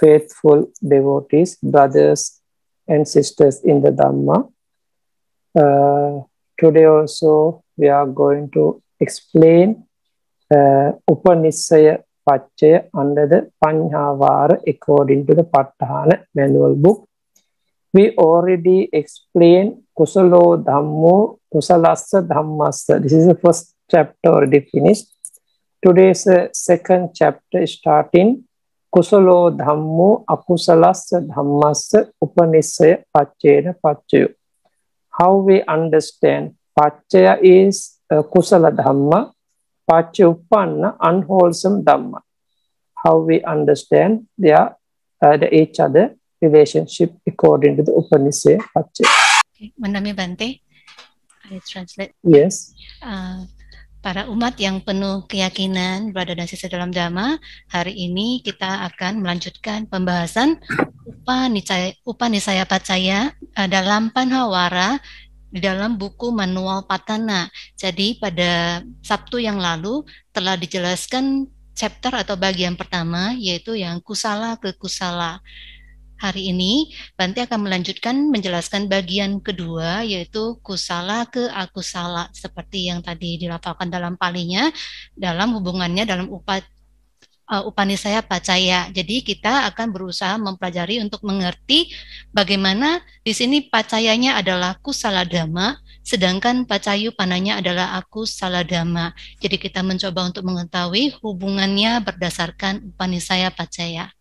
faithful devotees, brothers and sisters in the Dhamma. Uh, today also we are going to explain uh, Upanishaya Pachaya under the Panyavara according to the Pattahana manual book. We already explained Kusalo Dhammo, Kusalasa Dhammasa. This is the first chapter already finished. Today's uh, second chapter starting කුසලෝ ධම්මෝ අකුසලස්ස ධම්මස්ස උපනිස්සය පච්චේන පච්චයෝ how we understand pachaya is uh, kusala dhamma pacha uppanna unwholesome dhamma how we understand their uh, the each other relationship according to the upanishad pachaya okay manami bante i translate yes uh, Para umat yang penuh keyakinan, berada dan sister dalam dhamma, hari ini kita akan melanjutkan pembahasan Upanisaya, Upanisaya Pacaya eh, dalam Panhawara di dalam buku manual Patana. Jadi pada Sabtu yang lalu telah dijelaskan chapter atau bagian pertama yaitu yang kusala ke kusala. Hari ini Banti akan melanjutkan menjelaskan bagian kedua yaitu kusala ke akusala seperti yang tadi dilafalkan dalam palinya dalam hubungannya dalam upat uh, saya Pacaya. Jadi kita akan berusaha mempelajari untuk mengerti bagaimana di sini pacayanya adalah kusala dama sedangkan pacayu pananya adalah aku dama. Jadi kita mencoba untuk mengetahui hubungannya berdasarkan upani saya Pacaya.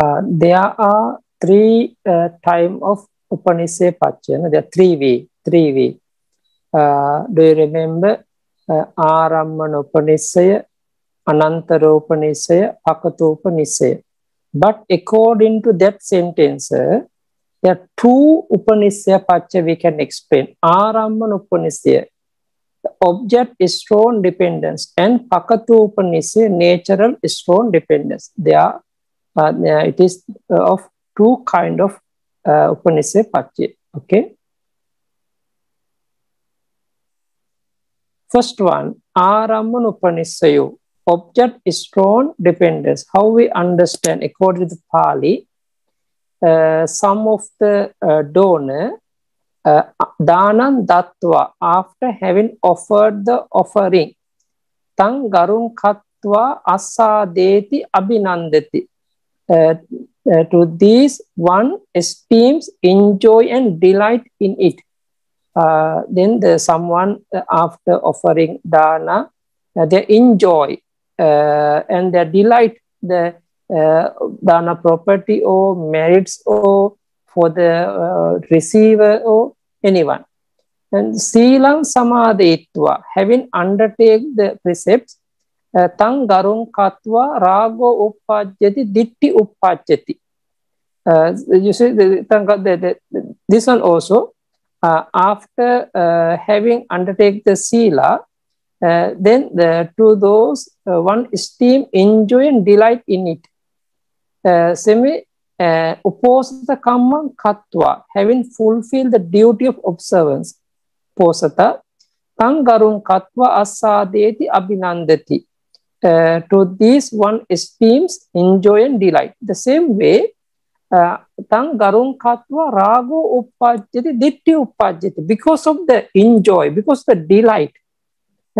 Uh, there are three uh, time of Upanishad Pachana. There are three V. Three V. Uh, do you remember uh, Aramana Upanishad, Anantara Upanishad, Akata Upanishad? But according to that sentence, uh, there are two Upanishad pachya we can explain. Aramana the object is strong dependence and Pakatu Upanishad, natural strong dependence. They are uh, it is uh, of two kind of uh, upanishad patya okay first one aramman upanishayo object is strong dependence how we understand according to the pali uh, some of the uh, donor uh, danan datva after having offered the offering tang garun katva asadeti abhinandati Uh, uh, to these one esteems, enjoy and delight in it. Uh, then the someone after offering dana, uh, they enjoy uh, and they delight the dana property or merits or for the receiver or anyone. And sama samadhitva, having undertake the precepts, තං ගරුන් කත්වා රාගෝ උපපජ්ජති දිට්ටි උපපච්චති this one also uh, after uh, having undertake the sila uh, then the, to those uh, one esteem enjoy and delight in it uh, semi uh, uposata kamma katva having fulfilled the duty of observance posata tang garun katva asadeti abhinandati uh, to these one esteems, enjoy and delight. The same way, uh, tang garun katva rago uppajyati ditti uppajyati. Because of the enjoy, because the delight,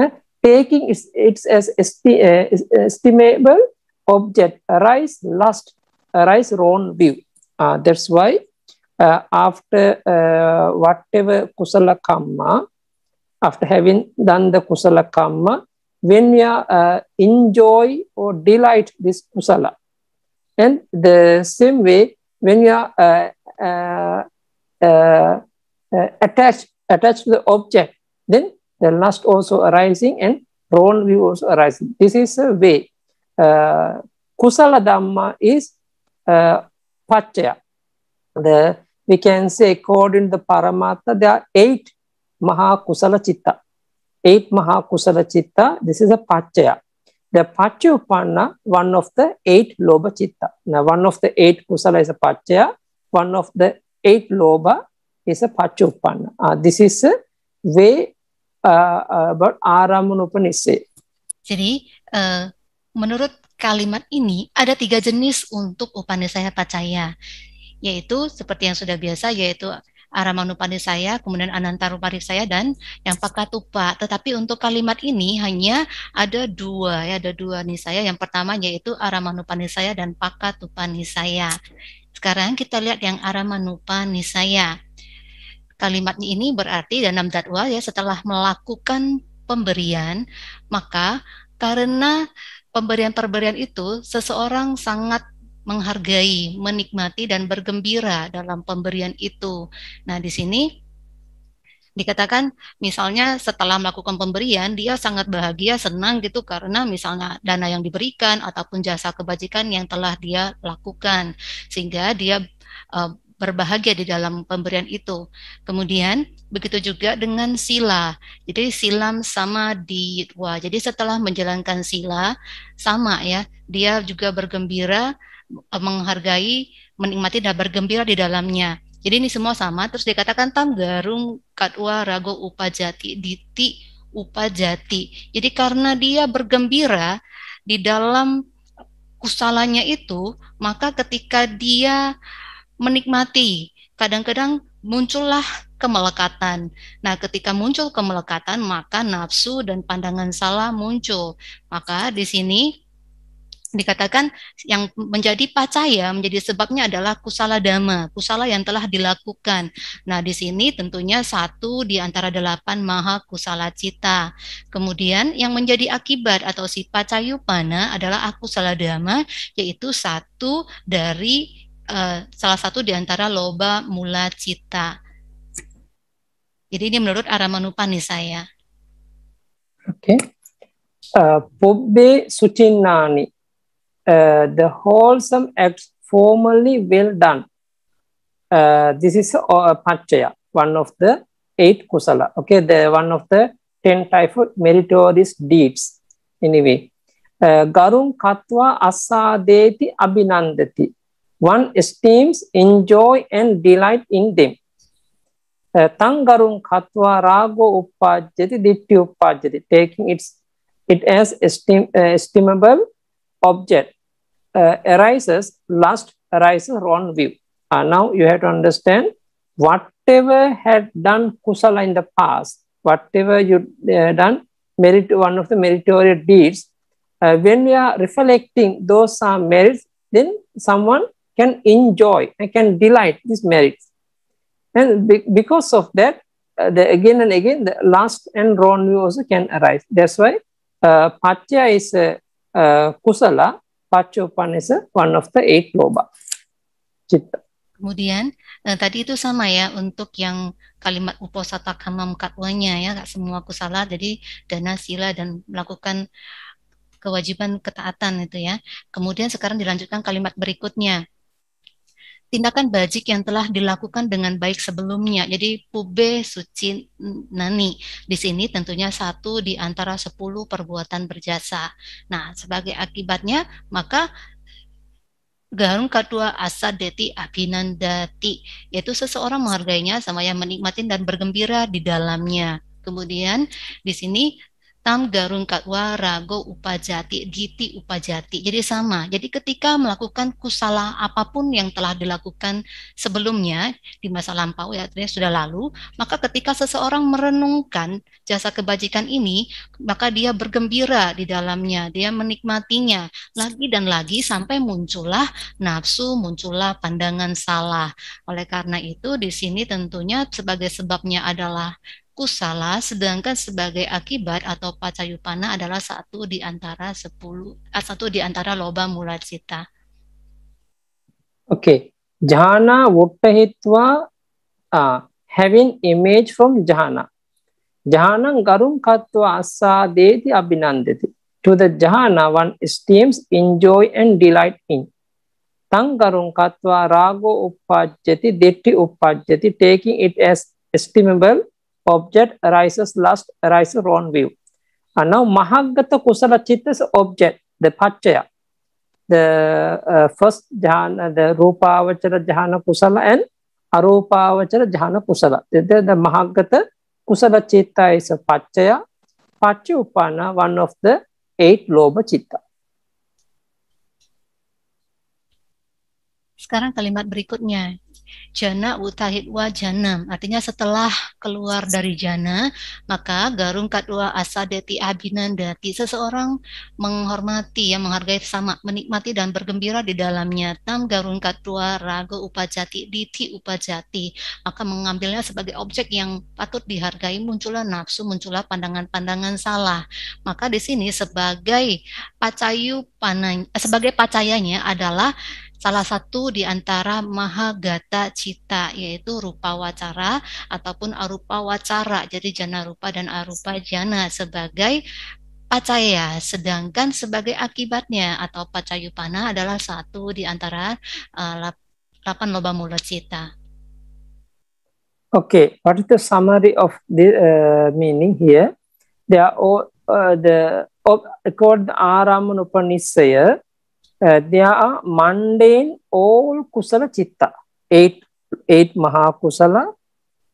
eh, taking it, it's as esti uh, estimable object, arise lust, arise wrong view. Uh, that's why uh, after uh, whatever kusala kamma, after having done the kusala kamma, when we are, uh, enjoy or delight this kusala. And the same way, when we are uh uh, uh, uh, attached, attached to the object, then the lust also arising and wrong view also arising. This is a way. Uh, kusala Dhamma is uh, Pachaya. The, we can say, according to the Paramatta, there are eight mahakusala Chitta eight Mahakusala Chitta, this is a Pachaya. The Pachya Upanna, one of the eight Loba Chitta. Now, one of the eight Kusala is a Pachaya, one of the eight Loba is a Pachya Upanna. Uh, this is a uh, way uh, uh about Aramun Upanishad. Jadi, uh, menurut kalimat ini ada tiga jenis untuk upanisaya Pacaya, yaitu seperti yang sudah biasa, yaitu Aramanupari saya, kemudian Anantarupari saya dan yang Pakatupa. Tetapi untuk kalimat ini hanya ada dua ya, ada dua nih saya. Yang pertama yaitu Aramanupani saya dan Pakatupani saya. Sekarang kita lihat yang Aramanupani saya. Kalimat ini berarti dalam jadwal ya setelah melakukan pemberian, maka karena pemberian-pemberian itu seseorang sangat menghargai, menikmati dan bergembira dalam pemberian itu. Nah, di sini dikatakan misalnya setelah melakukan pemberian dia sangat bahagia senang gitu karena misalnya dana yang diberikan ataupun jasa kebajikan yang telah dia lakukan sehingga dia uh, berbahagia di dalam pemberian itu kemudian begitu juga dengan sila jadi silam sama wah. jadi setelah menjalankan sila sama ya dia juga bergembira Eh, menghargai, menikmati dan bergembira di dalamnya. Jadi ini semua sama. Terus dikatakan tam garung katwa rago upajati diti upajati. Jadi karena dia bergembira di dalam kusalanya itu, maka ketika dia menikmati, kadang-kadang muncullah kemelekatan. Nah, ketika muncul kemelekatan, maka nafsu dan pandangan salah muncul. Maka di sini dikatakan yang menjadi pacaya menjadi sebabnya adalah kusala dama kusala yang telah dilakukan. Nah, di sini tentunya satu di antara delapan maha kusala cita. Kemudian yang menjadi akibat atau si pacayupana adalah aku salah dama yaitu satu dari uh, salah satu di antara loba mula cita. Jadi ini menurut Aramanupa saya. Oke. Okay. Uh, eh, Pobbe sucinani Uh, the wholesome acts formally well done. Uh, this is a, uh, a panchaya, one of the eight kusala, okay, the one of the ten type of meritorious deeds. Anyway, uh, garum katva asadeti abhinandati. One esteems, enjoy, and delight in them. Uh, Tangarum katva rago uppajyati ditti uppajyati, taking its it as esteem, uh, estimable object uh, arises, lust arises wrong view. Uh, now you have to understand whatever had done kusala in the past, whatever you uh, done, merit one of the meritorious deeds, uh, when we are reflecting those are merits, then someone can enjoy and can delight these merits. And be because of that, uh, the, again and again, the lust and wrong view also can arise. That's why uh, patya is uh, kusala Pachopan is one of the eight loba. Citta. Kemudian eh, tadi itu sama ya untuk yang kalimat uposata kamam katwanya ya nggak semua aku salah. jadi dana sila dan melakukan kewajiban ketaatan itu ya. Kemudian sekarang dilanjutkan kalimat berikutnya tindakan bajik yang telah dilakukan dengan baik sebelumnya. Jadi pube suci nani. Di sini tentunya satu di antara sepuluh perbuatan berjasa. Nah, sebagai akibatnya maka Garung kedua asa deti abhinandati, yaitu seseorang menghargainya sama yang menikmatin dan bergembira di dalamnya. Kemudian di sini tam garung katwa rago upajati giti upajati. Jadi sama. Jadi ketika melakukan kusala apapun yang telah dilakukan sebelumnya di masa lampau ya artinya sudah lalu, maka ketika seseorang merenungkan jasa kebajikan ini, maka dia bergembira di dalamnya, dia menikmatinya lagi dan lagi sampai muncullah nafsu, muncullah pandangan salah. Oleh karena itu di sini tentunya sebagai sebabnya adalah kusala, sedangkan sebagai akibat atau pacayupana adalah satu di antara sepuluh, eh, satu di antara loba mula cita. Okay, jhana vuttahitva uh, having image from jhana. Jhana garum asa deti abhinandeti. To the jhana one esteems, enjoy and delight in. Tangarum katwa rago upajjati deti upajjati taking it as estimable object arises, lust arises, wrong view. And now Mahagata Kusala Chitta is object, the Pachaya. The uh, first jhana, the Rupa Vachara Jhana Kusala and Arupa Vachara Jhana Kusala. The, the, the Mahagata Kusala Chitta is a Pachaya. Pachya Upana, one of the eight Loba Chitta. Sekarang kalimat berikutnya, Jana wa Janam. Artinya setelah keluar dari jana, maka garung kadua asadeti abinandati. Seseorang menghormati, yang menghargai sama, menikmati dan bergembira di dalamnya. Tam garung kadua rago upajati, diti upajati. Maka mengambilnya sebagai objek yang patut dihargai, muncullah nafsu, muncullah pandangan-pandangan salah. Maka di sini sebagai pacayu panang sebagai pacayanya adalah Salah satu di antara mahagata cita yaitu rupa wacara ataupun arupa wacara. Jadi jana rupa dan arupa jana sebagai pacaya, sedangkan sebagai akibatnya atau pacayupana adalah satu di antara uh, loba mula cita. Okay, what is the summary of the uh, meaning here? There are all uh, the according to Araman Upanishad, there are mundane all kusala chitta eight eight maha kusala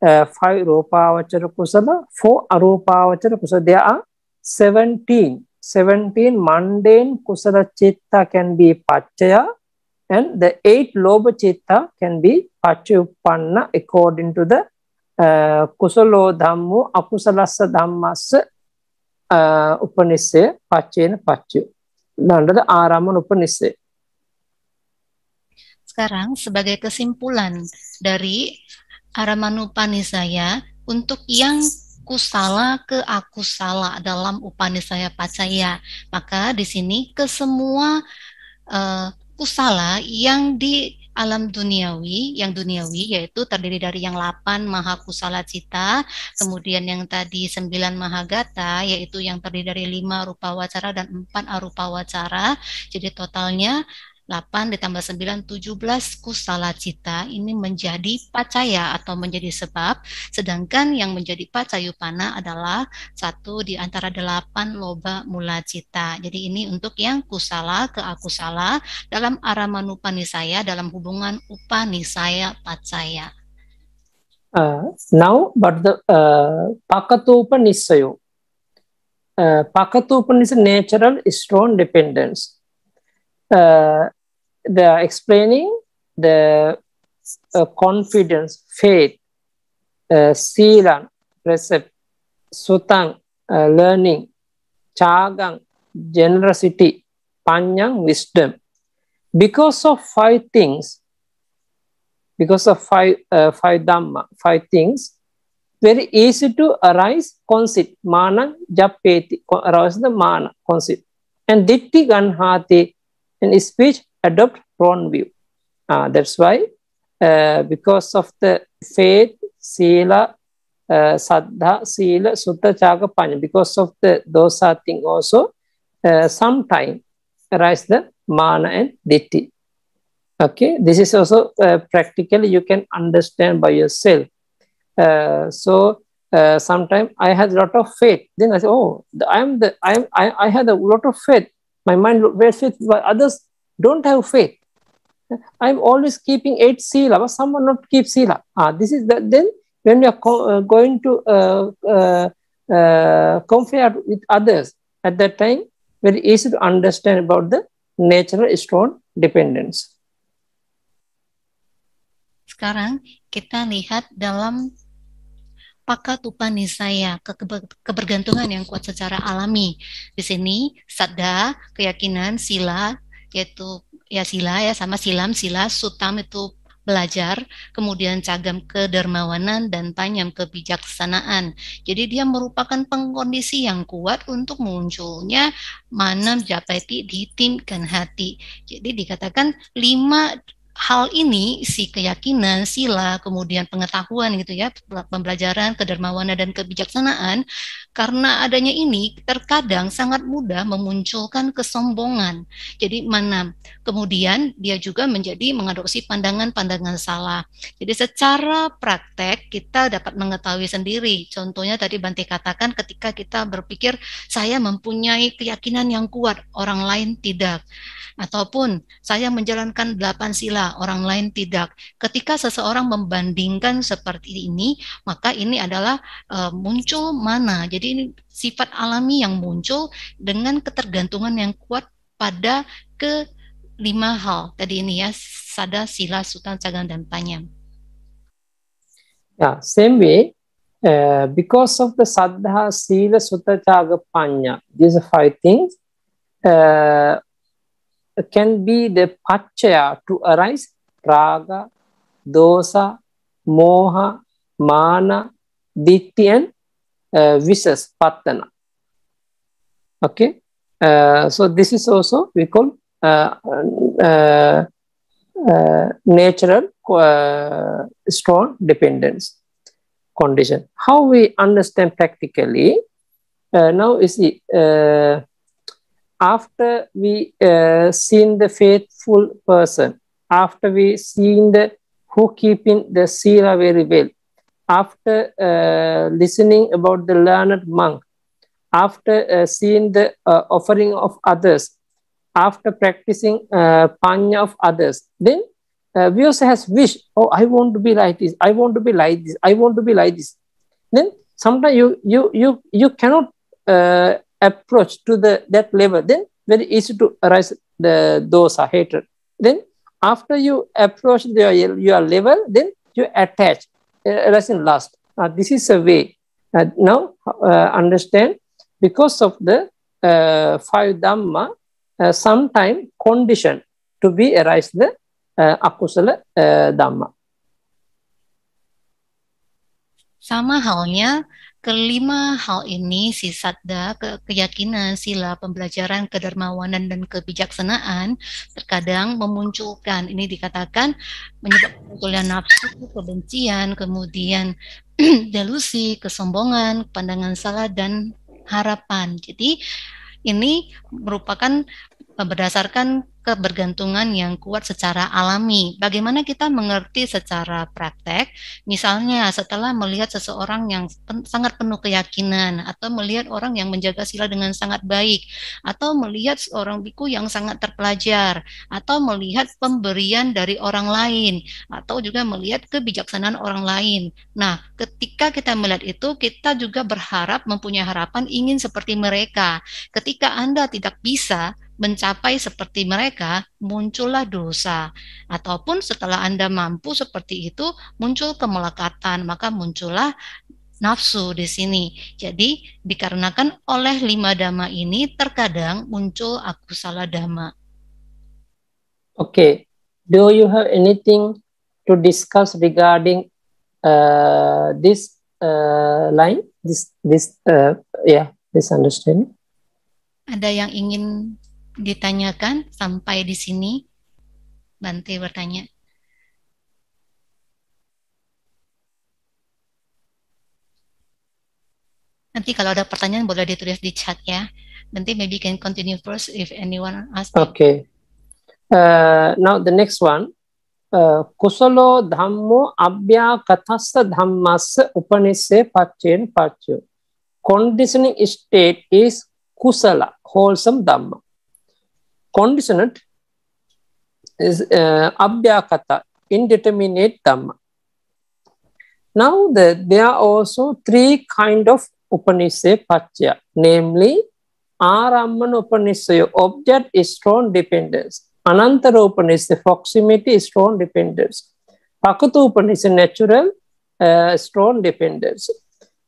uh, five ropavachara kusala four aropavachara kusala there are 17 17 mundane kusala chitta can be pachaya and the eight loba chitta can be pachayupanna according to the uh, කුසලෝ ධම්මෝ අකුසලස්ස ධම්මස්ස උපනිස්සය පච්චේන පච්චයෝ Sekarang sebagai kesimpulan dari Aramanupanisaya untuk yang kusala ke aku salah dalam Upanisaya Pacaya, maka di sini semua uh, eh, kusala yang di alam duniawi, yang duniawi yaitu terdiri dari yang 8 maha kusala cita, kemudian yang tadi 9 maha gata yaitu yang terdiri dari 5 rupa wacara dan 4 arupa wacara. Jadi totalnya 8 ditambah 9 17 kusala cita ini menjadi pacaya atau menjadi sebab sedangkan yang menjadi pacayupana adalah satu di antara 8 loba mula cita. Jadi ini untuk yang kusala ke akusala dalam upanisaya, dalam hubungan upanisaya pacaya. Uh, now but the uh, upanisayo, uh, pakatupanis natural strong dependence uh, the explaining the uh, confidence, faith, uh, silan, precept, sutang, uh, learning, chagang, generosity, panyang, wisdom. Because of five things, because of five, uh, five dhamma, five things, very easy to arise conceit, mana, japeti, arise the mana, conceit. And ditti ganhati, and speech adopt wrong view. Uh, that's why, uh, because of the faith, sila, uh, sadha, sila, sutta, chaga, panya, because of the those are things also, uh, sometime arise the mana and ditti. Okay, this is also uh, practically you can understand by yourself. Uh, so uh, sometimes I had a lot of faith. Then I say, oh, I'm the I'm I, I had a lot of faith. My mind was faith, but others don't have faith. I'm always keeping eight sila, but someone not keep sila. Ah, this is the, then when we are uh, going to uh, uh, uh, compare with others at that time, very easy to understand about the natural strong dependence. Sekarang kita lihat dalam ke- kebergantungan yang kuat secara alami. Di sini, sada, keyakinan, sila, yaitu ya sila ya sama silam sila sutam itu belajar, kemudian cagam kedermawanan dan tanyam kebijaksanaan. Jadi dia merupakan pengkondisi yang kuat untuk munculnya manam japati di tim kan hati. Jadi dikatakan lima hal ini si keyakinan, sila, kemudian pengetahuan gitu ya, pembelajaran, kedermawanan dan kebijaksanaan karena adanya ini terkadang sangat mudah memunculkan kesombongan. Jadi mana kemudian dia juga menjadi mengadopsi pandangan-pandangan salah. Jadi secara praktek kita dapat mengetahui sendiri. Contohnya tadi Banti katakan ketika kita berpikir saya mempunyai keyakinan yang kuat, orang lain tidak ataupun saya menjalankan delapan sila, orang lain tidak. Ketika seseorang membandingkan seperti ini, maka ini adalah uh, muncul mana. Jadi ini sifat alami yang muncul dengan ketergantungan yang kuat pada ke lima hal tadi ini ya sada sila sutan cagang dan panjang. yeah same way uh, because of the sadha sila sutta chaga panya these are five things eh, can be the pachaya to arise raga, dosa, moha, mana, ditti, and uh, patana. Okay, uh, so this is also we call uh, uh, uh natural uh, strong dependence condition. How we understand practically uh, now is the after we uh, seen the faithful person, after we seen the who keeping the sila very well, after uh, listening about the learned monk, after uh, seeing the uh, offering of others, after practicing uh, panya of others, then uh, we also has wish, oh, I want to be like this, I want to be like this, I want to be like this. Then sometimes you you you you cannot approach to the that level, then very easy to arise the those are hatred. Then after you approach the, your level, then you attach, uh, arising lust. Uh, this is a way. Uh, now uh, understand, because of the uh, five dhamma, uh, sometime condition to be arise the uh, akusala uh, dhamma. Sama halnya, kelima hal ini, si sadda, ke keyakinan, sila, pembelajaran, kedermawanan, dan kebijaksanaan, terkadang memunculkan, ini dikatakan menyebabkan munculnya nafsu, kebencian, kemudian delusi, kesombongan, pandangan salah, dan harapan. Jadi ini merupakan berdasarkan kebergantungan yang kuat secara alami. Bagaimana kita mengerti secara praktek? Misalnya setelah melihat seseorang yang pen, sangat penuh keyakinan atau melihat orang yang menjaga sila dengan sangat baik atau melihat seorang biku yang sangat terpelajar atau melihat pemberian dari orang lain atau juga melihat kebijaksanaan orang lain. Nah, ketika kita melihat itu kita juga berharap mempunyai harapan ingin seperti mereka. Ketika Anda tidak bisa, mencapai seperti mereka, muncullah dosa. Ataupun setelah Anda mampu seperti itu, muncul kemelekatan, maka muncullah nafsu di sini. Jadi dikarenakan oleh lima dhamma ini terkadang muncul aku salah dhamma. Oke, okay. do you have anything to discuss regarding uh, this uh, line, this this uh, yeah, this understanding? Ada yang ingin ditanyakan sampai di sini? Bante bertanya. Nanti kalau ada pertanyaan boleh ditulis di chat ya. Nanti maybe can continue first if anyone ask. Okay. Uh, now the next one. Uh, dhammo ධම්මෝ අභ්‍යාකතස්ස dhammas upanise pachin pachyo. Conditioning state is kusala, wholesome dhamma. conditionate is uh, abhyakata, indeterminate dhamma. Now the, there are also three kind of Upanishad Pachya, namely Aramana Upanishad, object is strong dependence. Anantara Upanishad, proximity is strong dependence. Pakata Upanishad, natural uh, strong dependence.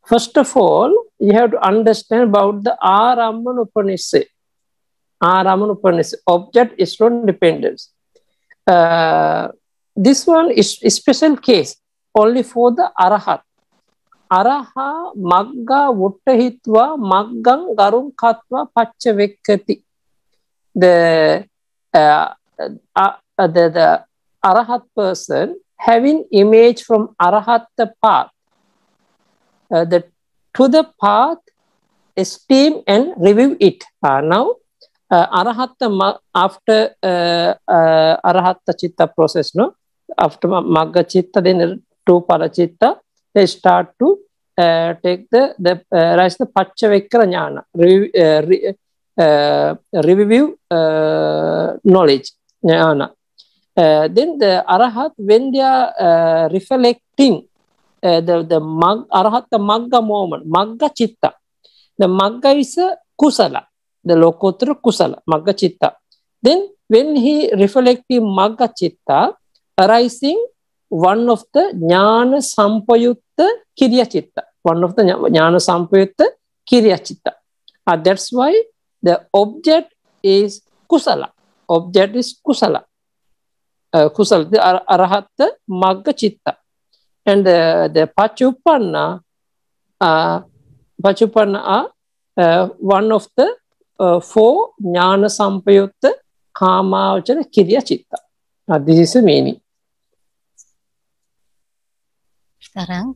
First of all, you have to understand about the Aramana Upanishad. Aramun Ramanupanis, object is not dependence. Uh, this one is a special case only for the arahat. Araha magga vuttahitva maggang garum katva pachavekkati. The, uh, uh, the, the arahat person having image from arahat the path. Uh, the, to the path, esteem and review it. Uh, now, arahatta after arahatta chitta process no after magga chitta then to parachitta they start to uh, take the the uh, rise the pachchavikra jnana re, uh, re, uh, review uh, knowledge jnana uh, then the arahat when they are uh, reflecting uh, the the mag arahat the magga moment magga chitta the magga is a kusala the Lokottara Kusala, Magga Chitta. Then when he reflective Magga Chitta, arising one of the Jnana Sampayutta kiriya Chitta, one of the Jnana Sampayutta kiriya Chitta. Uh, that's why the object is Kusala. Object is Kusala. Uh, kusala, the ar Magga Chitta. And uh, the Pachupanna, uh, Pachupanna are uh, one of the for Jnana Sampayutta Kamavachara Kiriya Citta. Now, this is the meaning. Sekarang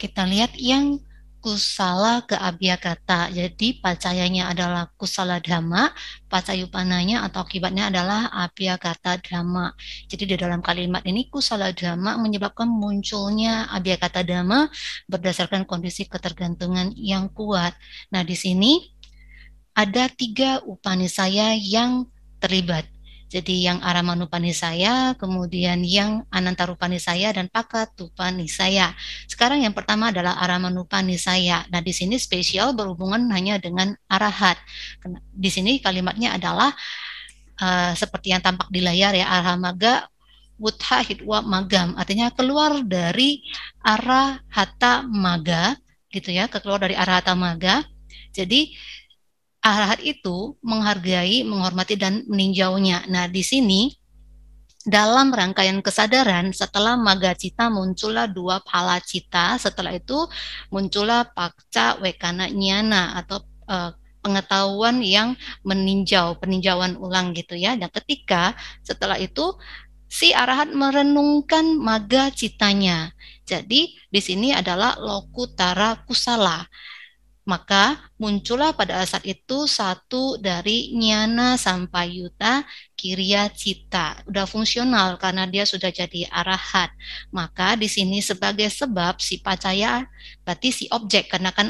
kita lihat yang kusala ke kata. Jadi pacayanya adalah kusala dhamma, pacayupananya atau akibatnya adalah abia kata dhamma. Jadi di dalam kalimat ini kusala dhamma menyebabkan munculnya abia kata dhamma berdasarkan kondisi ketergantungan yang kuat. Nah di sini ada tiga upani saya yang terlibat. Jadi yang aramanupani saya, kemudian yang anantarupani saya dan pakatupani saya. Sekarang yang pertama adalah aramanupani saya. Nah, di sini spesial berhubungan hanya dengan arahat. Di sini kalimatnya adalah uh, seperti yang tampak di layar ya, arhamaga wutha hidwa magam. Artinya keluar dari arahata maga gitu ya, keluar dari arahata maga. Jadi arahat itu menghargai, menghormati dan meninjaunya. Nah, di sini dalam rangkaian kesadaran setelah maga cita muncullah dua pala cita. setelah itu muncullah pakca wekana nyana atau uh, pengetahuan yang meninjau, peninjauan ulang gitu ya. Dan ketika setelah itu si arahat merenungkan maga citanya. Jadi di sini adalah lokutara kusala. Maka muncullah pada saat itu satu dari nyana sampai yuta kiriya cita. Udah fungsional karena dia sudah jadi arahat. Maka di sini sebagai sebab si pacaya berarti si objek karena kan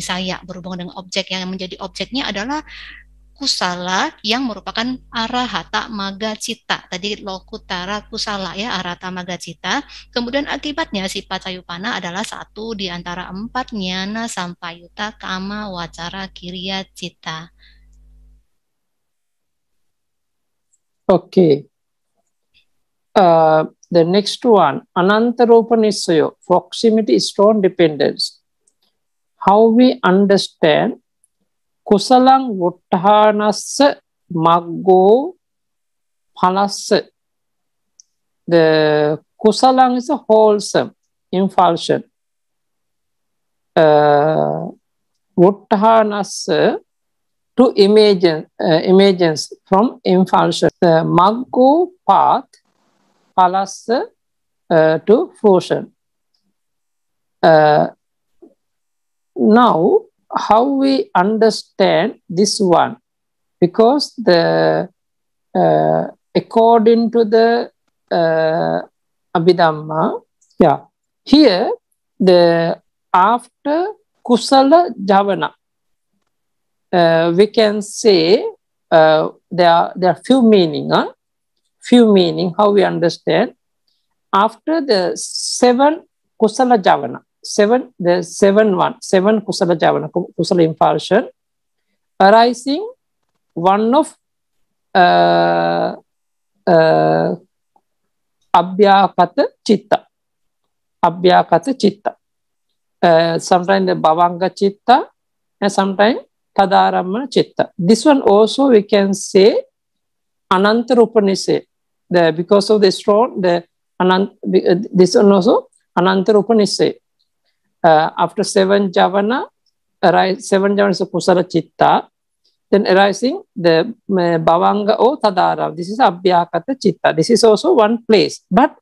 saya berhubungan dengan objek yang menjadi objeknya adalah kusala yang merupakan arahata maga cita. Tadi lokutara kusala ya arata maga cita. Kemudian akibatnya si pacayupana adalah satu di antara empat nyana sampayuta kama wacara kiriya cita. Okay. Uh, the next one, Anantaropanisayo, proximity stone dependence. How we understand කුසලං වොට්ටහානස්ස මක්ගෝ පලස්ස the kusalang is a wholesome impulsion uh, vuttahanasa to emergence, uh, from impulsion the maggo path palasa to fruition now how we understand this one because the uh, according to the uh, abhidhamma yeah here the after kusala javana uh, we can say uh, there are there are few meaning huh? few meaning how we understand after the seven kusala javana seven, the seven one, seven kusala javana, kusala impulsion, arising one of uh, uh, abhyakata chitta. Abhyakata chitta. Uh, sometimes the bhavanga chitta and sometimes tadaramana chitta. This one also we can say anantarupanise The, because of the strong, the Anant, uh, this one also anantarupanise. Uh, after seven javana, arise, seven javanas of kusala citta then arising the uh, bhavanga o tadara This is abhyakata citta This is also one place. But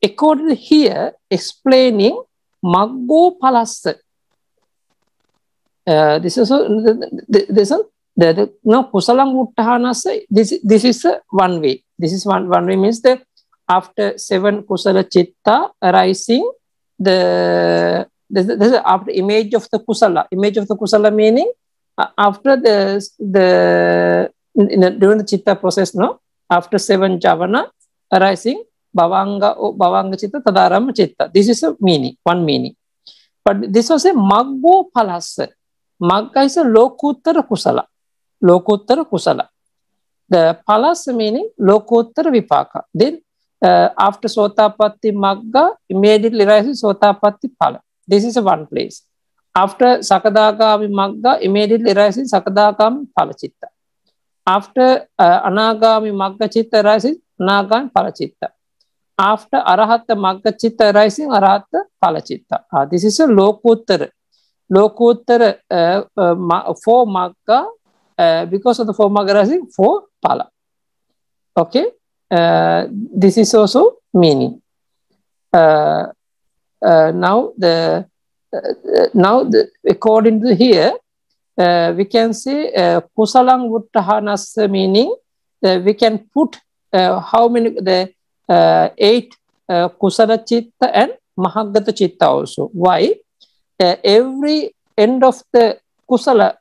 according here, explaining maggo palassa Uh, this is this is the, the no kusalang uttahanasa. This this is a one way. This is one one way means that after seven kusala citta arising the This, this is after image of the kusala. Image of the kusala meaning uh, after the the in, in, during the chitta process. No, after seven javana arising bhavanga or bhavanga chitta tadaram chitta. This is a meaning. One meaning. But this was a maggo palasa. Magga is a lokuttara kusala. Lokuttara kusala. The palasa meaning lokuttara vipaka. Then uh, after sotapatti magga, immediately rises sotapatti pala. This is one place. After Sakadakami Magga, immediately arises Sakadakami Palachitta. After uh, Anagami Magga Chitta arises Anagami Palachitta. After Arahatta Magga Chitta arising Arahatta Palachitta. Uh, this is a Lokuttara. Lokuttara uh, uh, for Magga uh, because of the four Magga arising for Pala. Okay, uh, this is also meaning. Uh, Uh, now the uh, uh, now the, according to here we can say kusalang uh, meaning we can put how many the eight uh, kusala chitta and mahagata chitta also why every end of the kusala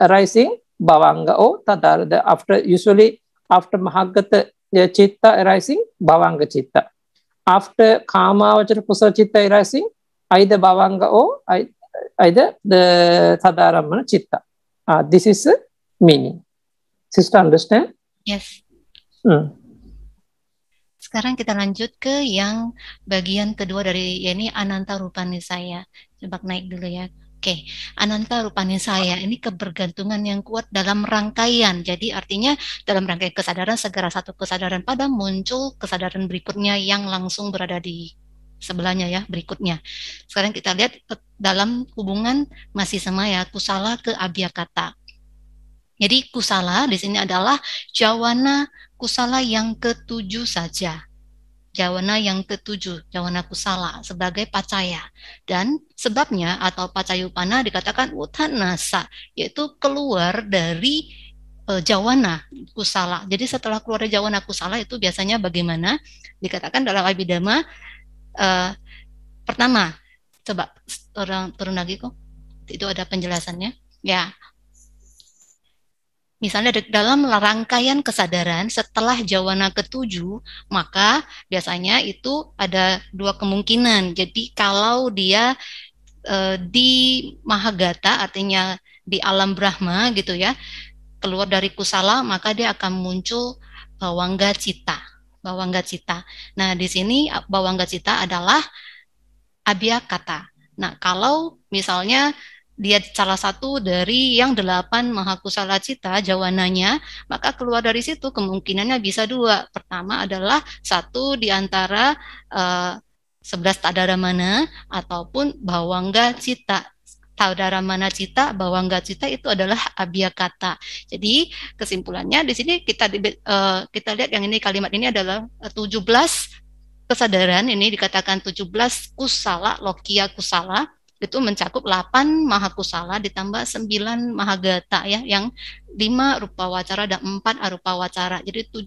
arising bhavanga or oh, the after usually after mahagata chitta arising bhavanga chitta after Kamavachara Kusachitta irasi aida Bhavanga o, aida the Tadaramana Chitta. Uh, this is meaning. Sister understand? Yes. Hmm. Sekarang kita lanjut ke yang bagian kedua dari ya ini Ananta Rupa saya. Coba naik dulu ya. Oke, Ananta rupanya saya ini kebergantungan yang kuat dalam rangkaian. Jadi artinya dalam rangkaian kesadaran segera satu kesadaran pada muncul kesadaran berikutnya yang langsung berada di sebelahnya ya berikutnya. Sekarang kita lihat eh, dalam hubungan masih sama ya kusala ke abia kata. Jadi kusala di sini adalah jawana kusala yang ketujuh saja. Jawana yang ketujuh, Jawana Kusala, sebagai pacaya. Dan sebabnya atau pacayupana dikatakan utanasa, yaitu keluar dari e, Jawana Kusala. Jadi setelah keluar dari Jawana Kusala itu biasanya bagaimana? Dikatakan dalam abidama e, eh, pertama, coba turun, turun lagi kok, itu ada penjelasannya. Ya, Misalnya dalam rangkaian kesadaran setelah jawana ketujuh, maka biasanya itu ada dua kemungkinan. Jadi kalau dia e, di Mahagata, artinya di alam Brahma gitu ya, keluar dari kusala, maka dia akan muncul bawangga cita. Bawangga cita. Nah di sini bawangga cita adalah abia kata. Nah kalau misalnya dia salah satu dari yang delapan mahakusala cita jawananya, maka keluar dari situ kemungkinannya bisa dua. Pertama adalah satu di antara uh, sebelas mana ataupun bawangga cita. mana cita, bawangga cita itu adalah kata Jadi kesimpulannya di sini kita uh, kita lihat yang ini kalimat ini adalah eh, tujuh belas kesadaran ini dikatakan tujuh belas kusala, lokia kusala itu mencakup 8 mahakusala ditambah 9 mahagata ya yang 5 rupa wacara dan 4 arupa wacara. Jadi 17.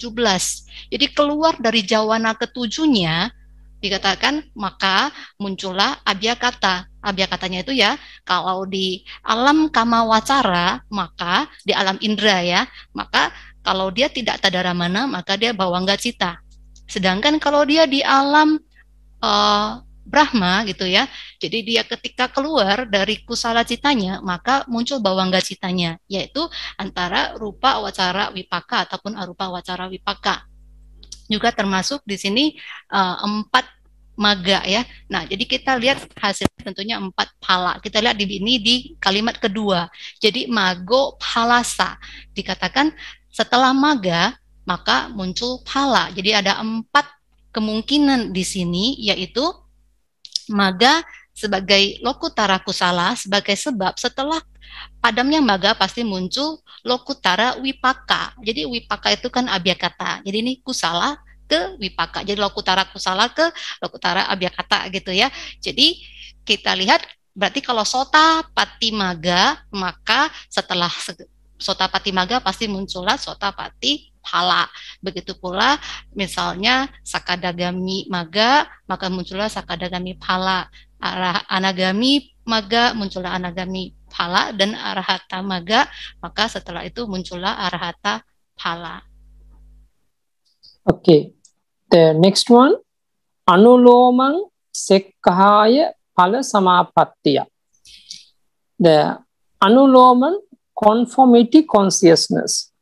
Jadi keluar dari jawana ketujuhnya dikatakan maka muncullah kata abya katanya itu ya kalau di alam kama wacara maka di alam indra ya maka kalau dia tidak tadara mana maka dia nggak cita. Sedangkan kalau dia di alam uh, Brahma gitu ya. Jadi dia ketika keluar dari kusala citanya, maka muncul bawangga citanya, yaitu antara rupa wacara wipaka ataupun arupa wacara wipaka. Juga termasuk di sini uh, empat maga ya. Nah, jadi kita lihat hasil tentunya empat pala. Kita lihat di ini di kalimat kedua. Jadi mago palasa dikatakan setelah maga maka muncul pala. Jadi ada empat kemungkinan di sini yaitu maga sebagai lokutara kusala sebagai sebab setelah padamnya maga pasti muncul lokutara wipaka. Jadi wipaka itu kan abiyakata. Jadi ini kusala ke wipaka. Jadi lokutara kusala ke lokutara abiyakata gitu ya. Jadi kita lihat berarti kalau sota pati maga maka setelah sota pati maga pasti muncullah sota pati pala. Begitu pula misalnya sakadagami maga, maka muncullah sakadagami pala. Arah anagami maga, muncullah anagami pala. Dan arahata maga, maka setelah itu muncullah arahata pala. Okay, the next one. Anulomang sekhaya pala samapattiya. The anuloman conformity consciousness.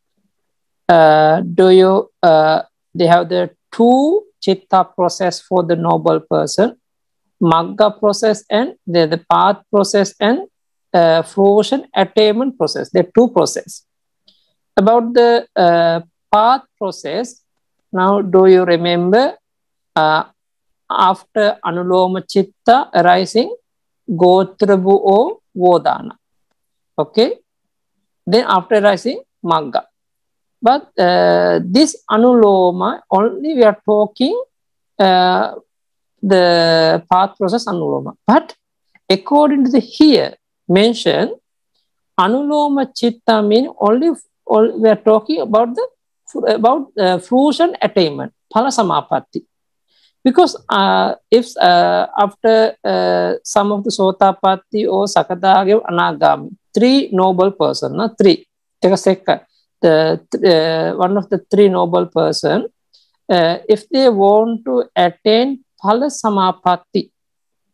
Uh, do you uh, they have the two chitta process for the noble person magga process and the, the path process and uh, fruition attainment process are two process about the uh, path process now do you remember uh, after anuloma chitta arising gotrabu o vodana okay then after arising magga but uh, this anuloma, only we are talking uh, the path process anuloma. But according to the here mentioned, anuloma chitta means only, we are talking about the about uh, fruition attainment, phala samapatti. Because uh, if uh, after uh, some of the sotapatti or sakadagam anagami, three noble person, not three, take a second the uh, one of the three noble person, uh, if they want to attain phala samapatti,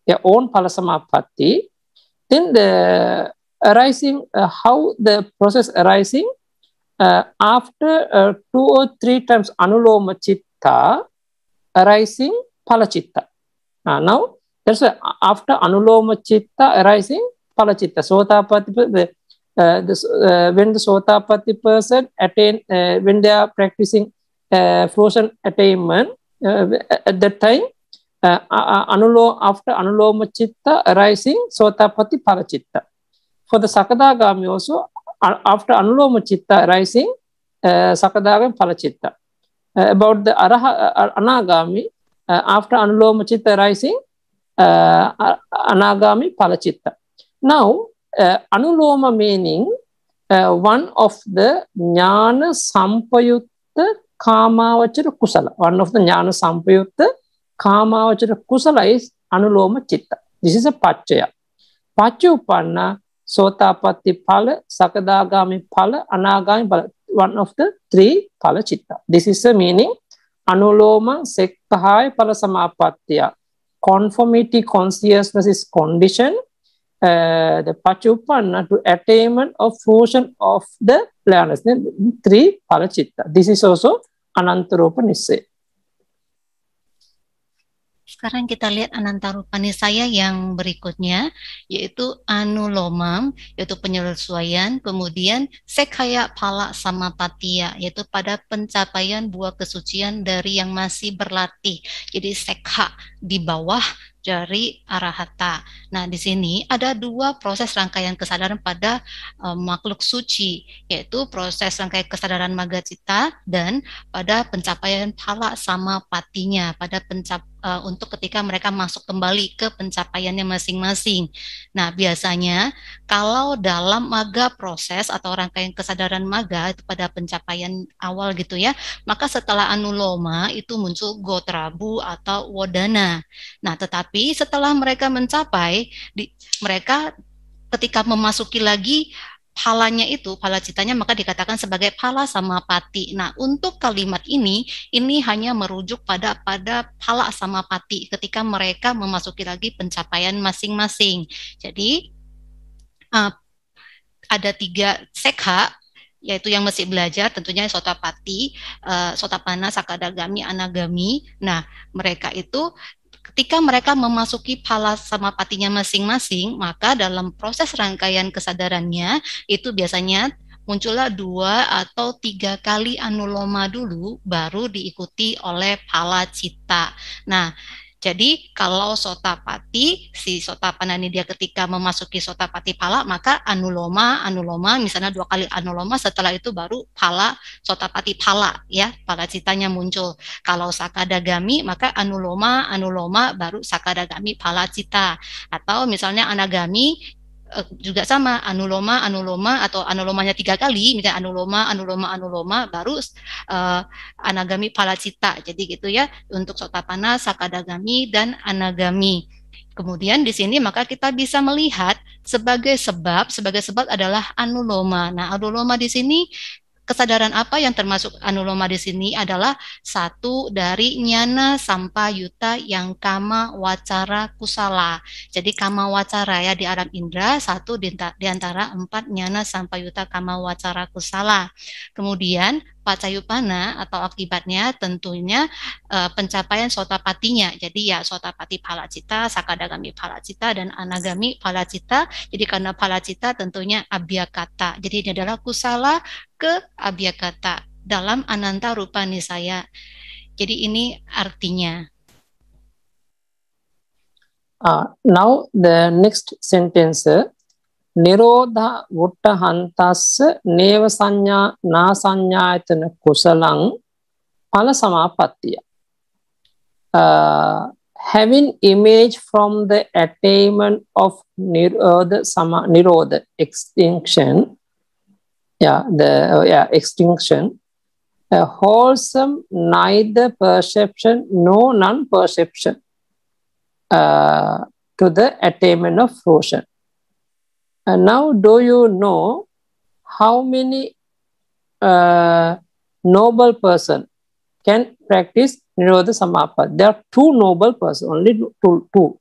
their own phala samapatti, then the arising, uh, how the process arising uh, after uh, two or three times anuloma citta arising palachitta. Uh, now, that's after anuloma citta arising palachitta, sotapatti, the uh, this, uh, when the Sotapatti person attain, uh, when they are practicing uh, frozen attainment, uh, at that time, uh, anulo, after anuloma chitta arising, Sotapatti parachitta. For the Sakadagami also, after anuloma chitta arising, uh, Sakadagami parachitta. Uh, about the araha, Anagami, after anuloma chitta arising, uh, Anagami parachitta. Now, Uh, anuloma meaning uh, one of the Jnana Sampayutta Kamavachara Kusala. One of the Jnana Sampayutta Kamavachara Kusala is Anuloma Chitta. This is a Pachaya. Pacha Upanna, Sotapatti Pala, Sakadagami Pala, Anagami Pala. One of the three Pala Chitta. This is the meaning Anuloma Sektahay Pala Samapatya. Conformity consciousness is conditioned Eh, uh, the pachupanna to attainment of fruition of the awareness. Three palachitta. This is also anantarupa nisaya. Sekarang kita lihat anantarupa saya yang berikutnya, yaitu anulomam, yaitu penyesuaian, kemudian sekaya pala patia yaitu pada pencapaian buah kesucian dari yang masih berlatih. Jadi sekha di bawah dari arahata. Nah, di sini ada dua proses rangkaian kesadaran pada uh, makhluk suci, yaitu proses rangkaian kesadaran magacita dan pada pencapaian pala sama patinya, pada pencap uh, untuk ketika mereka masuk kembali ke pencapaiannya masing-masing. Nah, biasanya kalau dalam maga proses atau rangkaian kesadaran maga itu pada pencapaian awal gitu ya, maka setelah anuloma itu muncul gotrabu atau wodana. Nah, tetapi setelah mereka mencapai di, mereka ketika memasuki lagi palanya itu, pala citanya maka dikatakan sebagai pala sama pati. Nah, untuk kalimat ini, ini hanya merujuk pada pada pala sama pati ketika mereka memasuki lagi pencapaian masing-masing. Jadi uh, ada tiga sekha yaitu yang masih belajar tentunya pati, uh, eh, sotapana, sakadagami, anagami. Nah, mereka itu ketika mereka memasuki pala sama patinya masing-masing, maka dalam proses rangkaian kesadarannya itu biasanya muncullah dua atau tiga kali anuloma dulu, baru diikuti oleh pala cita. Nah, jadi kalau sotapati, si sotapana ini dia ketika memasuki sotapati pala, maka anuloma, anuloma, misalnya dua kali anuloma, setelah itu baru pala, sotapati pala, ya, pala citanya muncul. Kalau sakadagami, maka anuloma, anuloma, baru sakadagami pala cita. Atau misalnya anagami, Eh, juga sama anuloma anuloma atau anulomanya tiga kali misalnya anuloma anuloma anuloma baru uh, anagami palacita jadi gitu ya untuk sotapana sakadagami dan anagami Kemudian di sini maka kita bisa melihat sebagai sebab, sebagai sebab adalah anuloma. Nah, anuloma di sini Kesadaran apa yang termasuk anuloma di sini adalah satu dari nyana sampa yuta yang kama wacara kusala. Jadi kama wacara ya di Arab indra satu di antara empat nyana sampa yuta kama wacara kusala. Kemudian pacayupana atau akibatnya tentunya uh, pencapaian sotapatinya. Jadi ya sotapati palacita, sakadagami palacita dan anagami palacita. Jadi karena palacita tentunya abhyakata. Jadi ini adalah kusala ke abhyakata dalam ananta rupa nisaya. Jadi ini artinya. Uh, now the next sentence නිරෝධා වුට්ට හන්තස්ස නේව සංඥා නා සංඥායතන කුසලං පල සමාපත්තිය. having image from the attainment of nirodha sama nirodha extinction yeah the uh, yeah extinction uh, wholesome neither perception no non perception uh, to the attainment of fruition And now, do you know how many uh, noble person can practice Nirodha Samapad? There are two noble persons, only two. two.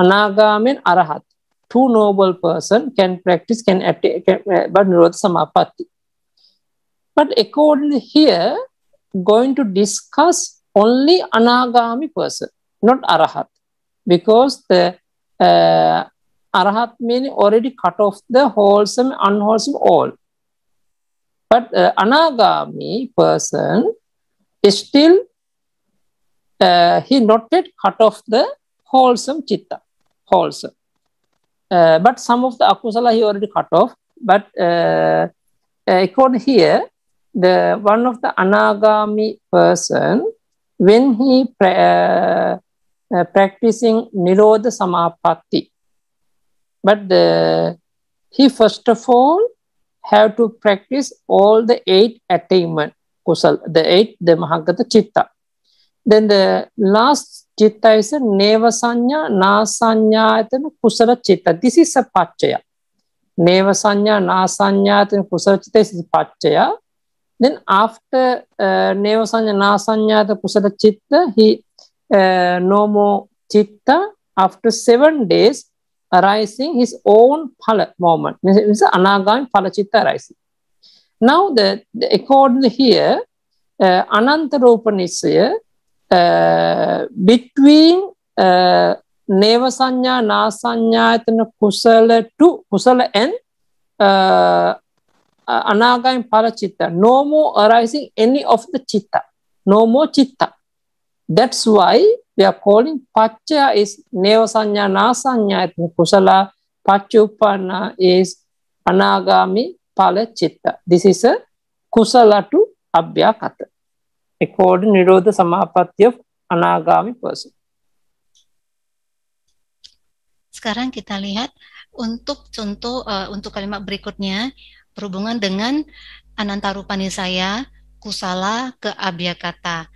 Anagami and Arahat. Two noble person can practice, can, attain, uh, but Nirodha samapati. But according here, going to discuss only Anagami person, not Arahat. Because the uh, Arahat means already cut off the wholesome, unwholesome, all. But uh, Anagami person is still, uh, he not yet cut off the wholesome chitta, wholesome. Uh, but some of the akusala he already cut off. But uh, uh according here, the one of the anagami person, when he pra uh, uh practicing nirodha samapatti, but uh, he first of all have to practice all the eight attainment kusal, the eight, the mahagata chitta. Then the last chitta is a nevasanya sanya, na sanyayatana kusala chitta. This is a pachaya. Nevasanya nasanya, na sanyayatana kusala chitta is pachaya. Then after uh, neva sanya, na kusala chitta, he uh, no more chitta. After seven days, arising his own phala moment. It's anagami palachitta arising. Now, the, the according here, uh, Anantarupanisya uh, between uh, Nevasanya, Nasanyayatana, Kusala to Kusala and uh, uh Anagami palachitta. No more arising any of the Chitta. No more Chitta. That's why we are calling Pachya is Neosanya Nasanya Kusala. Pachupana is Anagami Pala Chitta. This is a Kusala to Abhyakata. According to Nirodha Samapati of Anagami person. Sekarang kita lihat untuk contoh uh, untuk kalimat berikutnya berhubungan dengan anantarupanisaya kusala ke abhyakata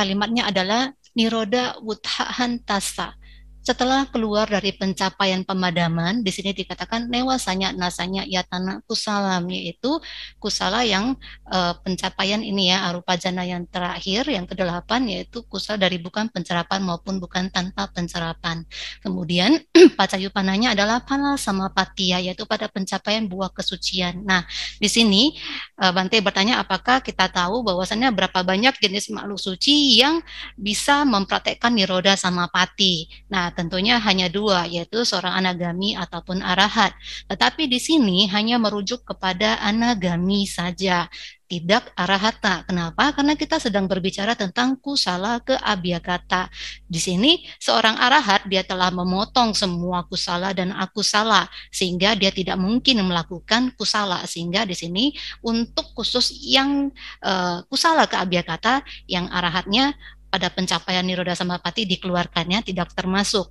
kalimatnya adalah niroda wuthahan tasa setelah keluar dari pencapaian pemadaman, di sini dikatakan newasanya nasanya ya tanah kusalam yaitu kusala yang uh, pencapaian ini ya arupa jana yang terakhir yang kedelapan yaitu kusala dari bukan pencerapan maupun bukan tanpa pencerapan. Kemudian pacayupananya adalah pala sama patia yaitu pada pencapaian buah kesucian. Nah, di sini uh, Bante bertanya apakah kita tahu bahwasannya berapa banyak jenis makhluk suci yang bisa mempraktekkan niroda sama pati. Nah, Nah, tentunya hanya dua, yaitu seorang anagami ataupun arahat. Tetapi di sini hanya merujuk kepada anagami saja, tidak arahata. Kenapa? Karena kita sedang berbicara tentang kusala ke abiyakata. Di sini seorang arahat dia telah memotong semua kusala dan aku salah sehingga dia tidak mungkin melakukan kusala sehingga di sini untuk khusus yang uh, kusala ke abiyakata yang arahatnya pada pencapaian niroda samapati dikeluarkannya tidak termasuk.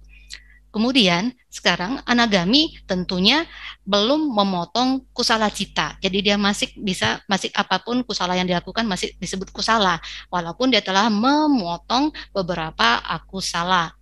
Kemudian sekarang anagami tentunya belum memotong kusala cita. Jadi dia masih bisa masih apapun kusala yang dilakukan masih disebut kusala walaupun dia telah memotong beberapa akusala.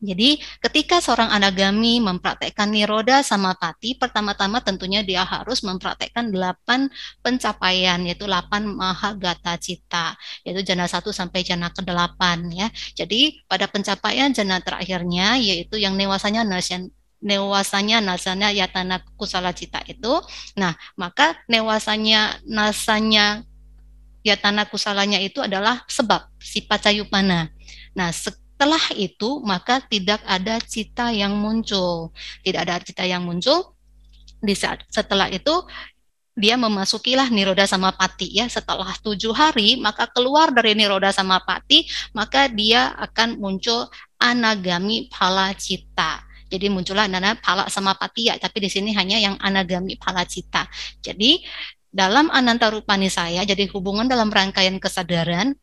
Jadi ketika seorang anagami mempraktekkan niroda sama pati, pertama-tama tentunya dia harus mempraktekkan delapan pencapaian, yaitu maha mahagata cita, yaitu jana satu sampai jana ke delapan. Ya. Jadi pada pencapaian jana terakhirnya, yaitu yang newasanya nasion newasanya nasanya yatana kusala cita itu, nah maka newasanya nasanya yatana kusalanya itu adalah sebab si pacayupana. Nah, se setelah itu maka tidak ada cita yang muncul. Tidak ada cita yang muncul di saat setelah itu dia memasukilah niroda sama pati ya setelah tujuh hari maka keluar dari niroda sama pati maka dia akan muncul anagami pala cita jadi muncullah nana pala sama pati ya tapi di sini hanya yang anagami pala cita jadi dalam ananta rupani saya, jadi hubungan dalam rangkaian kesadaran,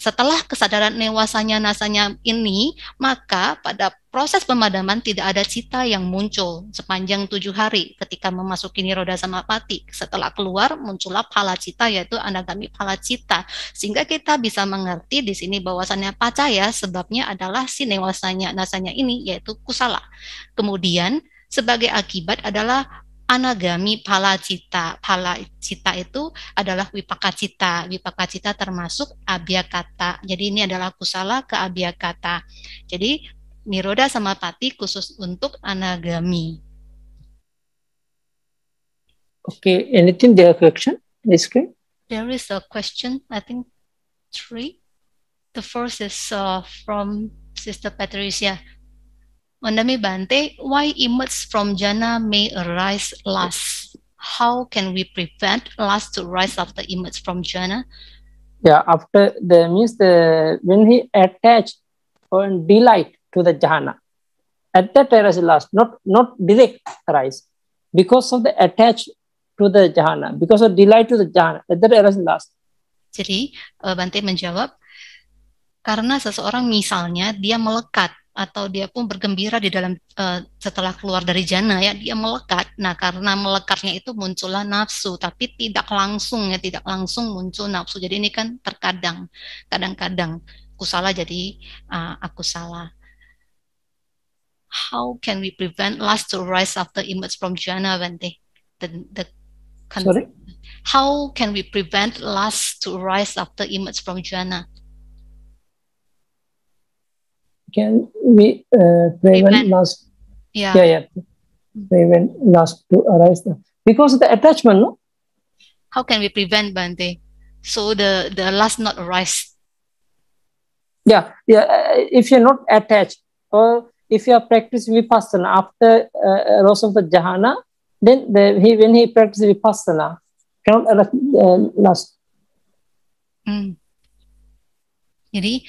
setelah kesadaran newasanya nasanya ini, maka pada proses pemadaman tidak ada cita yang muncul sepanjang tujuh hari ketika memasuki niroda samapati. Setelah keluar muncullah pala cita yaitu anagami pala cita. Sehingga kita bisa mengerti di sini bahwasannya ya sebabnya adalah si newasanya nasanya ini yaitu kusala. Kemudian sebagai akibat adalah anagami pala cita, pala cita itu adalah wipaka cita wipaka cita termasuk abia kata Jadi ini adalah kusala ke abia kata Jadi niroda sama pati khusus untuk anagami. Okay, anything there question? This okay? There is a question, I think three. The first is uh, from Sister Patricia. Mandami Bante, why emerge from jhana may arise last? How can we prevent last to rise after emerge from jhana? Yeah, after the means the when he attached or delight to the jhana, at that arise last, not not direct arise, because of the attached to the jhana, because of delight to the jhana, at that arise last. Jadi eh, Bante menjawab, karena seseorang misalnya dia melekat atau dia pun bergembira di dalam uh, setelah keluar dari jana ya dia melekat. Nah, karena melekatnya itu muncullah nafsu, tapi tidak langsung ya, tidak langsung muncul nafsu. Jadi ini kan terkadang, kadang-kadang aku salah jadi uh, aku salah. How can we prevent lust to rise after emerge from jana when they, the the Sorry? How can we prevent lust to rise after emerge from jana can we uh, prevent, when last yeah yeah, yeah. prevent last to arise because of the attachment no? how can we prevent bante so the the last not arise yeah yeah uh, if you're not attached or if you are practicing vipassana after uh, loss uh, of the jhana then the, he when he practices vipassana cannot arise, uh, last hmm. jadi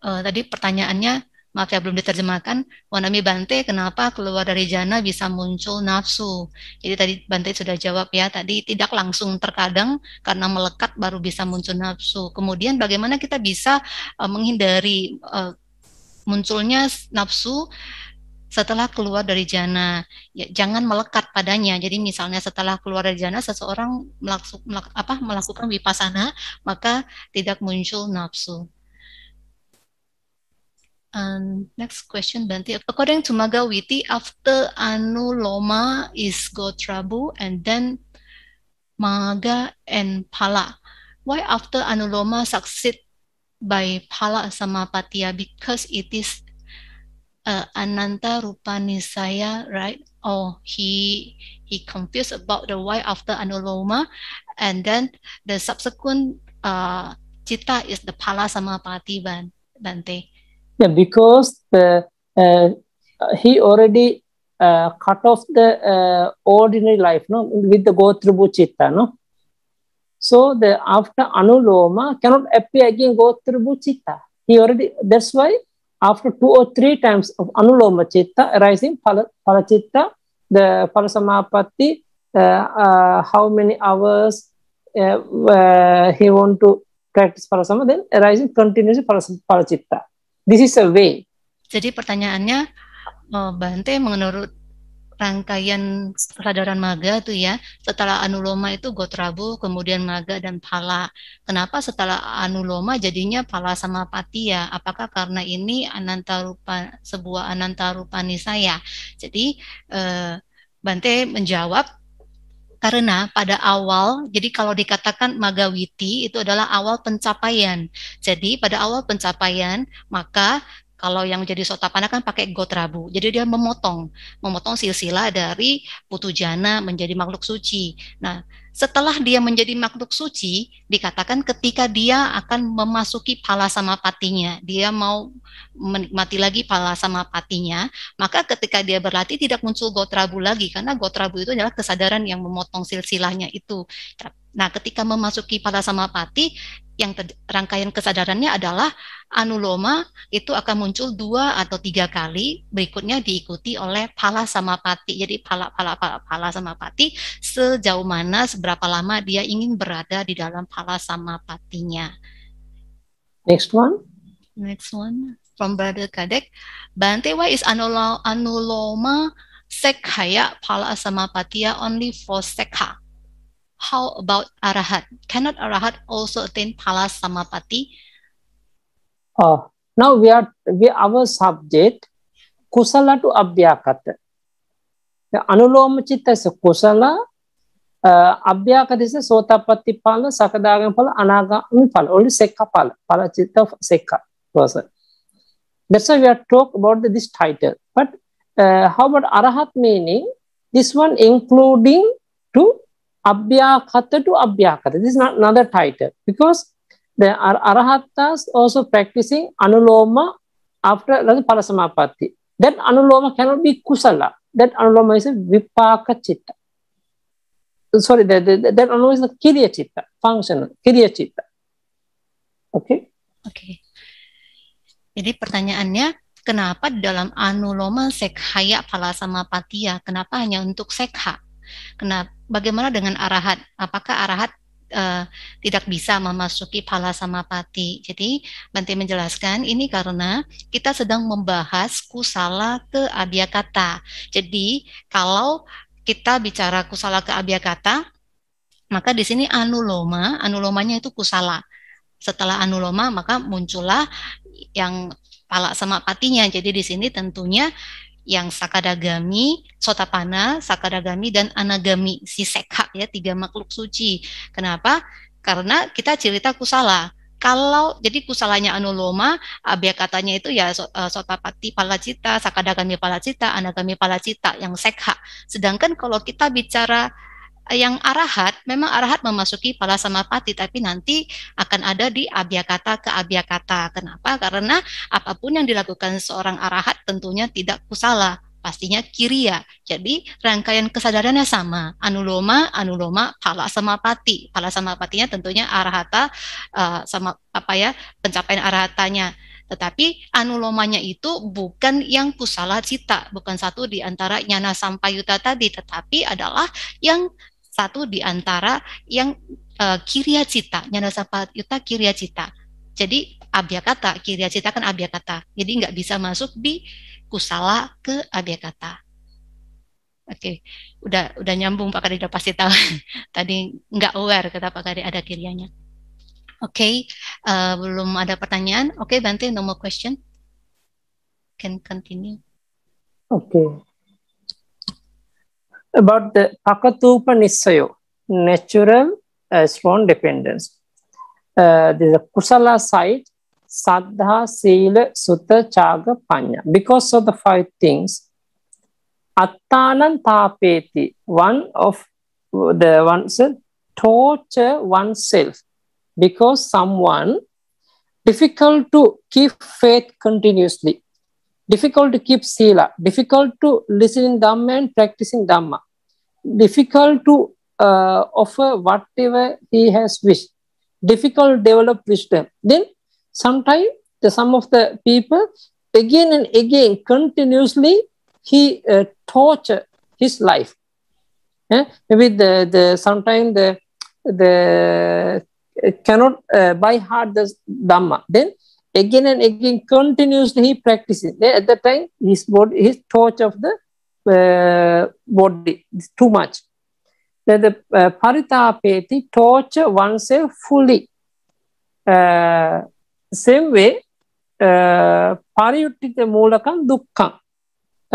uh, tadi pertanyaannya maaf ya belum diterjemahkan Wanami Bante kenapa keluar dari jana bisa muncul nafsu jadi tadi Bante sudah jawab ya tadi tidak langsung terkadang karena melekat baru bisa muncul nafsu kemudian bagaimana kita bisa uh, menghindari uh, munculnya nafsu setelah keluar dari jana ya, jangan melekat padanya jadi misalnya setelah keluar dari jana seseorang melak, apa, melakukan wipasana maka tidak muncul nafsu And um, next question, Banti. According to Magawiti, after Anuloma is Gotrabu and then Maga and Pala. Why after Anuloma succeed by Pala sama Patia? Because it is uh, Ananta Rupanisaya, right? Oh, he he confused about the why after Anuloma, and then the subsequent uh, Cita is the Pala sama Samapati Bante. Yeah, because the, uh, he already uh, cut off the uh, ordinary life no? with the Gotrubhu Chitta. No? So the after Anuloma cannot appear again Gotrubhu Chitta. He already, that's why after two or three times of Anuloma Chitta arising Pala, the Parasamapatti, uh, uh, how many hours uh, uh he want to practice Parasama, then arising continuously Parachitta. This is a way. Jadi pertanyaannya, eh, Bante, menurut rangkaian kesadaran maga tuh ya, setelah anuloma itu gotrabu, kemudian maga dan pala. Kenapa setelah anuloma jadinya pala sama pati ya? Apakah karena ini anantarupa sebuah anantarupani saya? Jadi eh, Bante menjawab karena pada awal, jadi kalau dikatakan magawiti itu adalah awal pencapaian. Jadi pada awal pencapaian, maka kalau yang jadi sotapana kan pakai gotrabu. Jadi dia memotong, memotong silsilah dari putu jana menjadi makhluk suci. Nah, setelah dia menjadi makhluk suci, dikatakan ketika dia akan memasuki pala sama patinya, dia mau menikmati lagi pala sama patinya, maka ketika dia berlatih tidak muncul gotrabu lagi karena gotrabu itu adalah kesadaran yang memotong silsilahnya itu. Nah, ketika memasuki pala sama pati, yang rangkaian kesadarannya adalah anuloma itu akan muncul dua atau tiga kali berikutnya diikuti oleh pala sama pati jadi pala pala pala pala sama pati sejauh mana seberapa lama dia ingin berada di dalam pala sama patinya next one next one from brother kadek bantewa is anuloma sekaya pala sama patia only for sekha How about arahat? Cannot arahat also attain pala samapati? Oh, now we are we our subject kusala to abhyakata. The anuloma citta is kusala, uh, abhyakata is sotapatti pala, sakadagam pala, anagami pala, only seka pala, pala citta of person. That's why we are talk about the, this title. But uh, how about arahat meaning? This one including to Abhyakata to Abhyakata. This is not another title because there are Arahattas also practicing Anuloma after Parasamapati. That Anuloma cannot be Kusala. That Anuloma is a Vipaka Chitta. Sorry, that, that, that Anuloma is a kiriya Chitta, functional, kiriya Chitta. Okay? Oke. Okay. Jadi pertanyaannya, kenapa dalam Anuloma Sekhaya patia, ya, kenapa hanya untuk Sekha? Kenapa? Bagaimana dengan arahat? Apakah arahat uh, tidak bisa memasuki pala samapati. Jadi Bante menjelaskan ini karena kita sedang membahas kusala ke abiyakata. Jadi kalau kita bicara kusala ke abiyakata, maka di sini anuloma, anulomanya itu kusala. Setelah anuloma maka muncullah yang pala patinya. Jadi di sini tentunya yang sakadagami, sotapana, sakadagami dan anagami si sekha ya tiga makhluk suci. Kenapa? Karena kita cerita kusala. Kalau jadi kusalanya anuloma, abya katanya itu ya eh, sotapati palacita, sakadagami palacita, anagami palacita yang sekha. Sedangkan kalau kita bicara Eh, yang arahat memang arahat memasuki pala samapati tapi nanti akan ada di abiyakata ke abiyakata. Kenapa? Karena apapun yang dilakukan seorang arahat tentunya tidak kusala pastinya kiriya. Jadi rangkaian kesadarannya sama, anuloma, anuloma, pala samapati. Pala patinya tentunya arahata uh, sama apa ya pencapaian arahatanya. Tetapi anulomanya itu bukan yang kusala cita, bukan satu di antara nyana sampayuta tadi, tetapi adalah yang satu di antara yang uh, eh, kiria cita, nyanasapat yuta kiria cita. Jadi abya kata, kiria cita kan abya kata. Jadi nggak bisa masuk di kusala ke abya kata. Oke, okay. udah udah nyambung Pak Kadi udah pasti tahu. Tadi nggak aware kata Pak Kadi ada kirianya. Oke, okay. uh, eh, belum ada pertanyaan. Oke, okay, Bante, no more question. Can continue. Oke. Okay. about the Pakatupa Nissayo, natural uh, strong dependence. Uh, the Kusala side, Saddha, Sila, Sutta, Chaga, Panya. Because of the five things, Attanan Tapeti, one of the ones, torture oneself because someone difficult to keep faith continuously Difficult to keep sila. Difficult to listen in Dhamma and practicing Dhamma. Difficult to uh, offer whatever he has wished. Difficult develop wisdom. Then sometimes the, some of the people again and again continuously he uh, torture his life. Yeah? Maybe the, the sometimes the the uh, cannot uh, by heart the Dhamma. Then again and again continuously he practices at the time his body his torch of the uh, body is too much then the uh, paritapeti torture oneself fully uh, same way uh, pariyuttita moolakam dukkham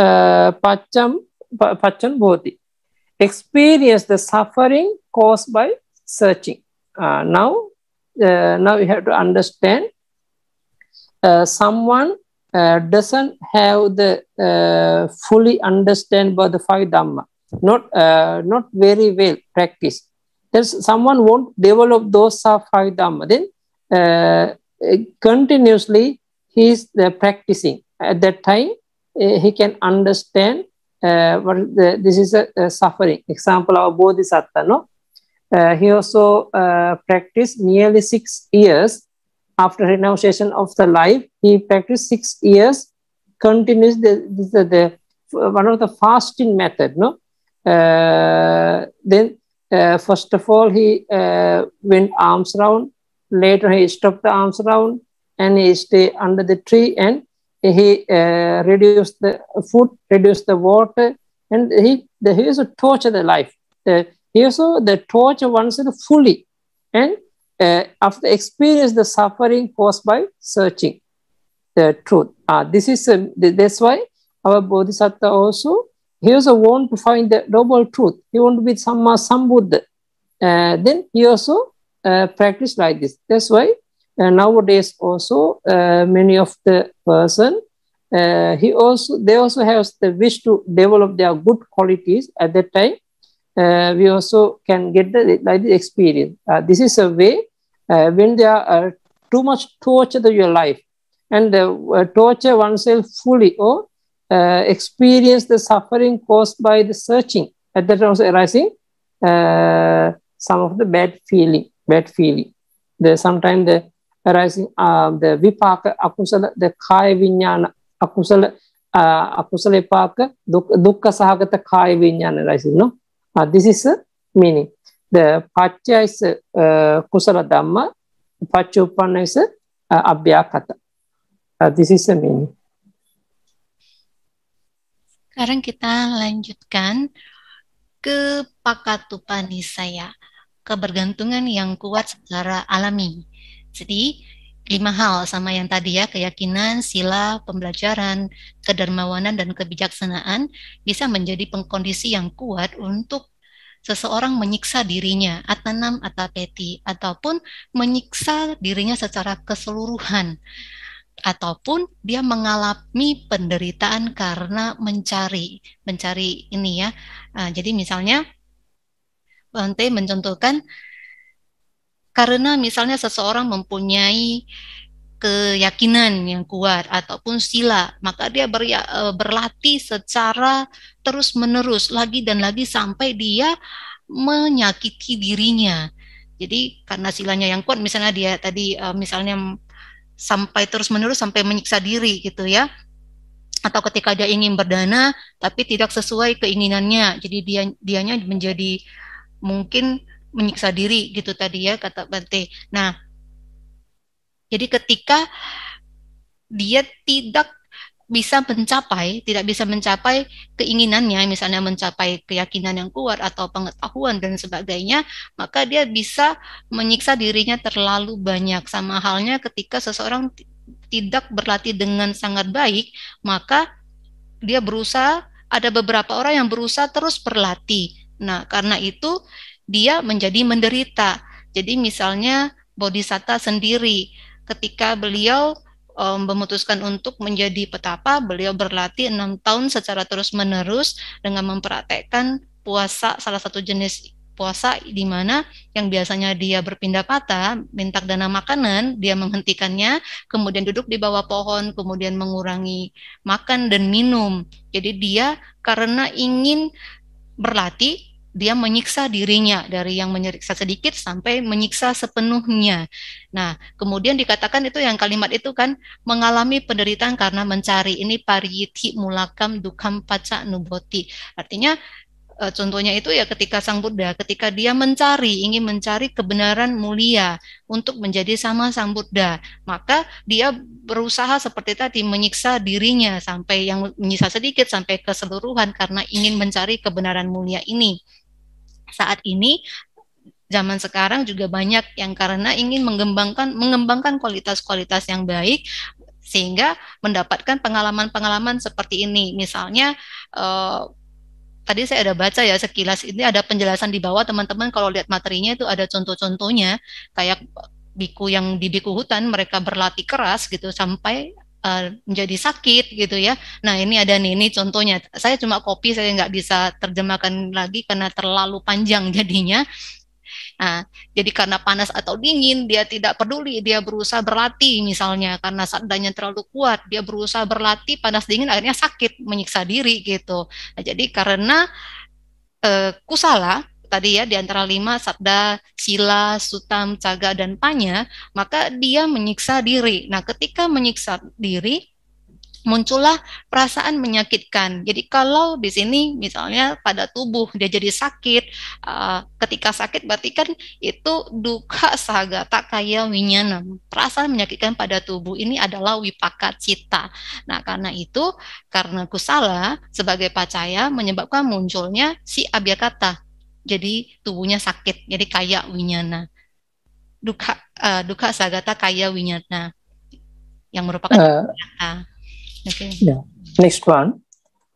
uh, pacham pachan bodhi experience the suffering caused by searching uh, now now you have to understand uh, someone uh, doesn't have the uh, fully understand about the five dhamma, not uh, not very well practice. There's someone won't develop those five dhamma. Then uh, continuously he is practicing. At that time, he can understand what the, this is a, a, suffering. Example, our bodhisattva, no. he also practiced nearly six years after renunciation of the life, he practiced six years continuous. The, the, the, one of the fasting method. No, uh, then uh, first of all he uh, went arms round. Later he stopped the arms round and he stay under the tree and he uh, reduced the food, reduced the water, and he the, he also torture the life. Uh, he also the torture oneself fully and uh, after experience the suffering caused by searching the truth. Uh, this is uh, that's why our bodhisattva also he also want to find the noble truth. He want to be some sambuddha. Uh, then he also uh, practice like this. That's why uh, nowadays also uh, many of the person uh, he also they also have the wish to develop their good qualities at that time. Uh, we also can get the, like the experience. Uh, this is a way uh, when they are uh, too much torture to your life and uh, uh, torture oneself fully or experience the suffering caused by the searching at that also arising some of the bad feeling bad feeling the sometimes the arising the vipaka akusala the kaya vinyana akusala akusala vipaka dukkha sahagata kaya vinyana arising. no this is a meaning the pacca is uh, kusala dhamma, pacca is uh, uh, this is the meaning. Sekarang kita lanjutkan ke pakatupani saya, kebergantungan yang kuat secara alami. Jadi, lima hal sama yang tadi ya, keyakinan, sila, pembelajaran, kedermawanan, dan kebijaksanaan bisa menjadi pengkondisi yang kuat untuk seseorang menyiksa dirinya atau peti ataupun menyiksa dirinya secara keseluruhan ataupun dia mengalami penderitaan karena mencari mencari ini ya ah, jadi misalnya Bante mencontohkan karena misalnya seseorang mempunyai keyakinan yang kuat ataupun sila, maka dia ber, e, berlatih secara terus-menerus lagi dan lagi sampai dia menyakiti dirinya. Jadi karena silanya yang kuat misalnya dia tadi e, misalnya sampai terus-menerus sampai menyiksa diri gitu ya. Atau ketika dia ingin berdana tapi tidak sesuai keinginannya. Jadi dia dianya menjadi mungkin menyiksa diri gitu tadi ya kata Bante. Nah, jadi ketika dia tidak bisa mencapai, tidak bisa mencapai keinginannya, misalnya mencapai keyakinan yang kuat atau pengetahuan dan sebagainya, maka dia bisa menyiksa dirinya terlalu banyak. Sama halnya ketika seseorang tidak berlatih dengan sangat baik, maka dia berusaha, ada beberapa orang yang berusaha terus berlatih. Nah, karena itu dia menjadi menderita. Jadi misalnya bodhisatta sendiri, ketika beliau um, memutuskan untuk menjadi petapa, beliau berlatih enam tahun secara terus-menerus dengan mempraktekkan puasa salah satu jenis puasa di mana yang biasanya dia berpindah patah, minta dana makanan, dia menghentikannya, kemudian duduk di bawah pohon, kemudian mengurangi makan dan minum. Jadi dia karena ingin berlatih dia menyiksa dirinya dari yang menyiksa sedikit sampai menyiksa sepenuhnya. Nah, kemudian dikatakan itu yang kalimat itu kan mengalami penderitaan karena mencari. Ini pariyiti mulakam dukam paca nuboti. Artinya e, contohnya itu ya ketika Sang Buddha ketika dia mencari ingin mencari kebenaran mulia untuk menjadi sama Sang Buddha maka dia berusaha seperti tadi menyiksa dirinya sampai yang menyiksa sedikit sampai keseluruhan karena ingin mencari kebenaran mulia ini saat ini zaman sekarang juga banyak yang karena ingin mengembangkan mengembangkan kualitas-kualitas yang baik sehingga mendapatkan pengalaman-pengalaman seperti ini. Misalnya eh, tadi saya ada baca ya sekilas ini ada penjelasan di bawah teman-teman kalau lihat materinya itu ada contoh-contohnya kayak biku yang di biku hutan mereka berlatih keras gitu sampai Eh, menjadi sakit gitu ya. Nah ini ada nih, ini contohnya. Saya cuma copy, saya nggak bisa terjemahkan lagi karena terlalu panjang jadinya. Nah, jadi karena panas atau dingin dia tidak peduli, dia berusaha berlatih misalnya karena sadanya terlalu kuat, dia berusaha berlatih panas dingin akhirnya sakit menyiksa diri gitu. Nah, jadi karena eh, kusala tadi ya di antara lima sabda sila sutam caga dan panya maka dia menyiksa diri nah ketika menyiksa diri muncullah perasaan menyakitkan jadi kalau di sini misalnya pada tubuh dia jadi sakit uh, ketika sakit berarti kan itu duka saga tak kaya winyana perasaan menyakitkan pada tubuh ini adalah wipaka cita nah karena itu karena kusala sebagai pacaya menyebabkan munculnya si abhyakata jadi tubuhnya sakit jadi kaya winyana duka uh, eh, duka sagata kaya winyana yang merupakan eh, uh, okay. yeah. next one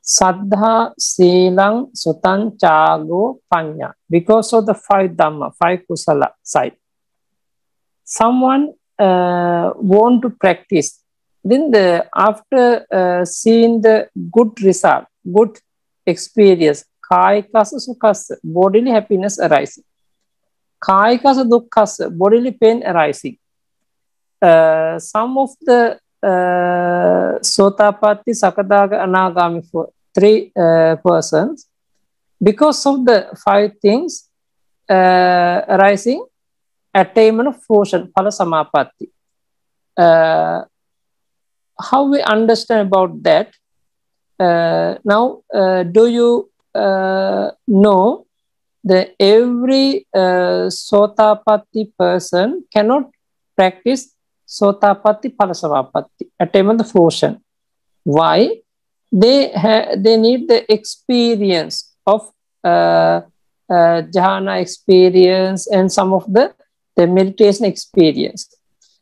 Sadha, Silang, Sutan, cago Panya. Because of the five Dhamma, five Kusala side. Someone uh, want to practice. Then the, after uh, seeing the good result, good experience, කායිකස සුකස්ස bodily happiness arising කායිකස දුක්කස්ස bodily pain arising uh, some of the uh, sotapatti sakadaga anagami for three uh, persons because of the five things uh, arising attainment of portion phala samapatti uh, how we understand about that uh, now uh, do you uh, no, the every uh, sotapatti person cannot practice sotapatti palasavapatti, attainment of fruition. Why? They, they need the experience of uh, uh, jhana experience and some of the, the meditation experience.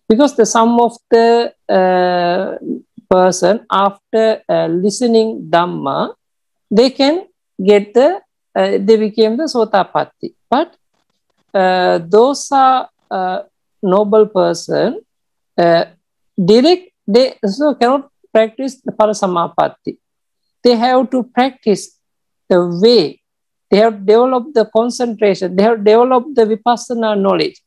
Because the some of the uh, person after uh, listening Dhamma, they can get the, uh, they became the Sotapatti. But uh, those are uh, noble person, direct, they so cannot practice the Parasamapatti. They have to practice the way. They have developed the concentration. They have developed the vipassana knowledge.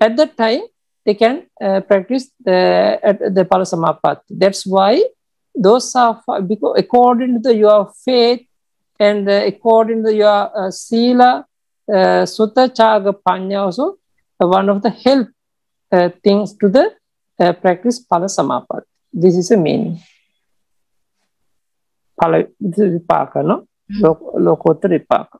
At that time, they can practice the, at the Parasamapatti. That's why those are, because according to the, your faith, And uh, according to your uh, Sila, uh, Sutta Chaga Panya also, one of the help things to the practice Pala Samapat. This is a meaning. Pala Vipaka, no? Hmm. Lokotra Vipaka.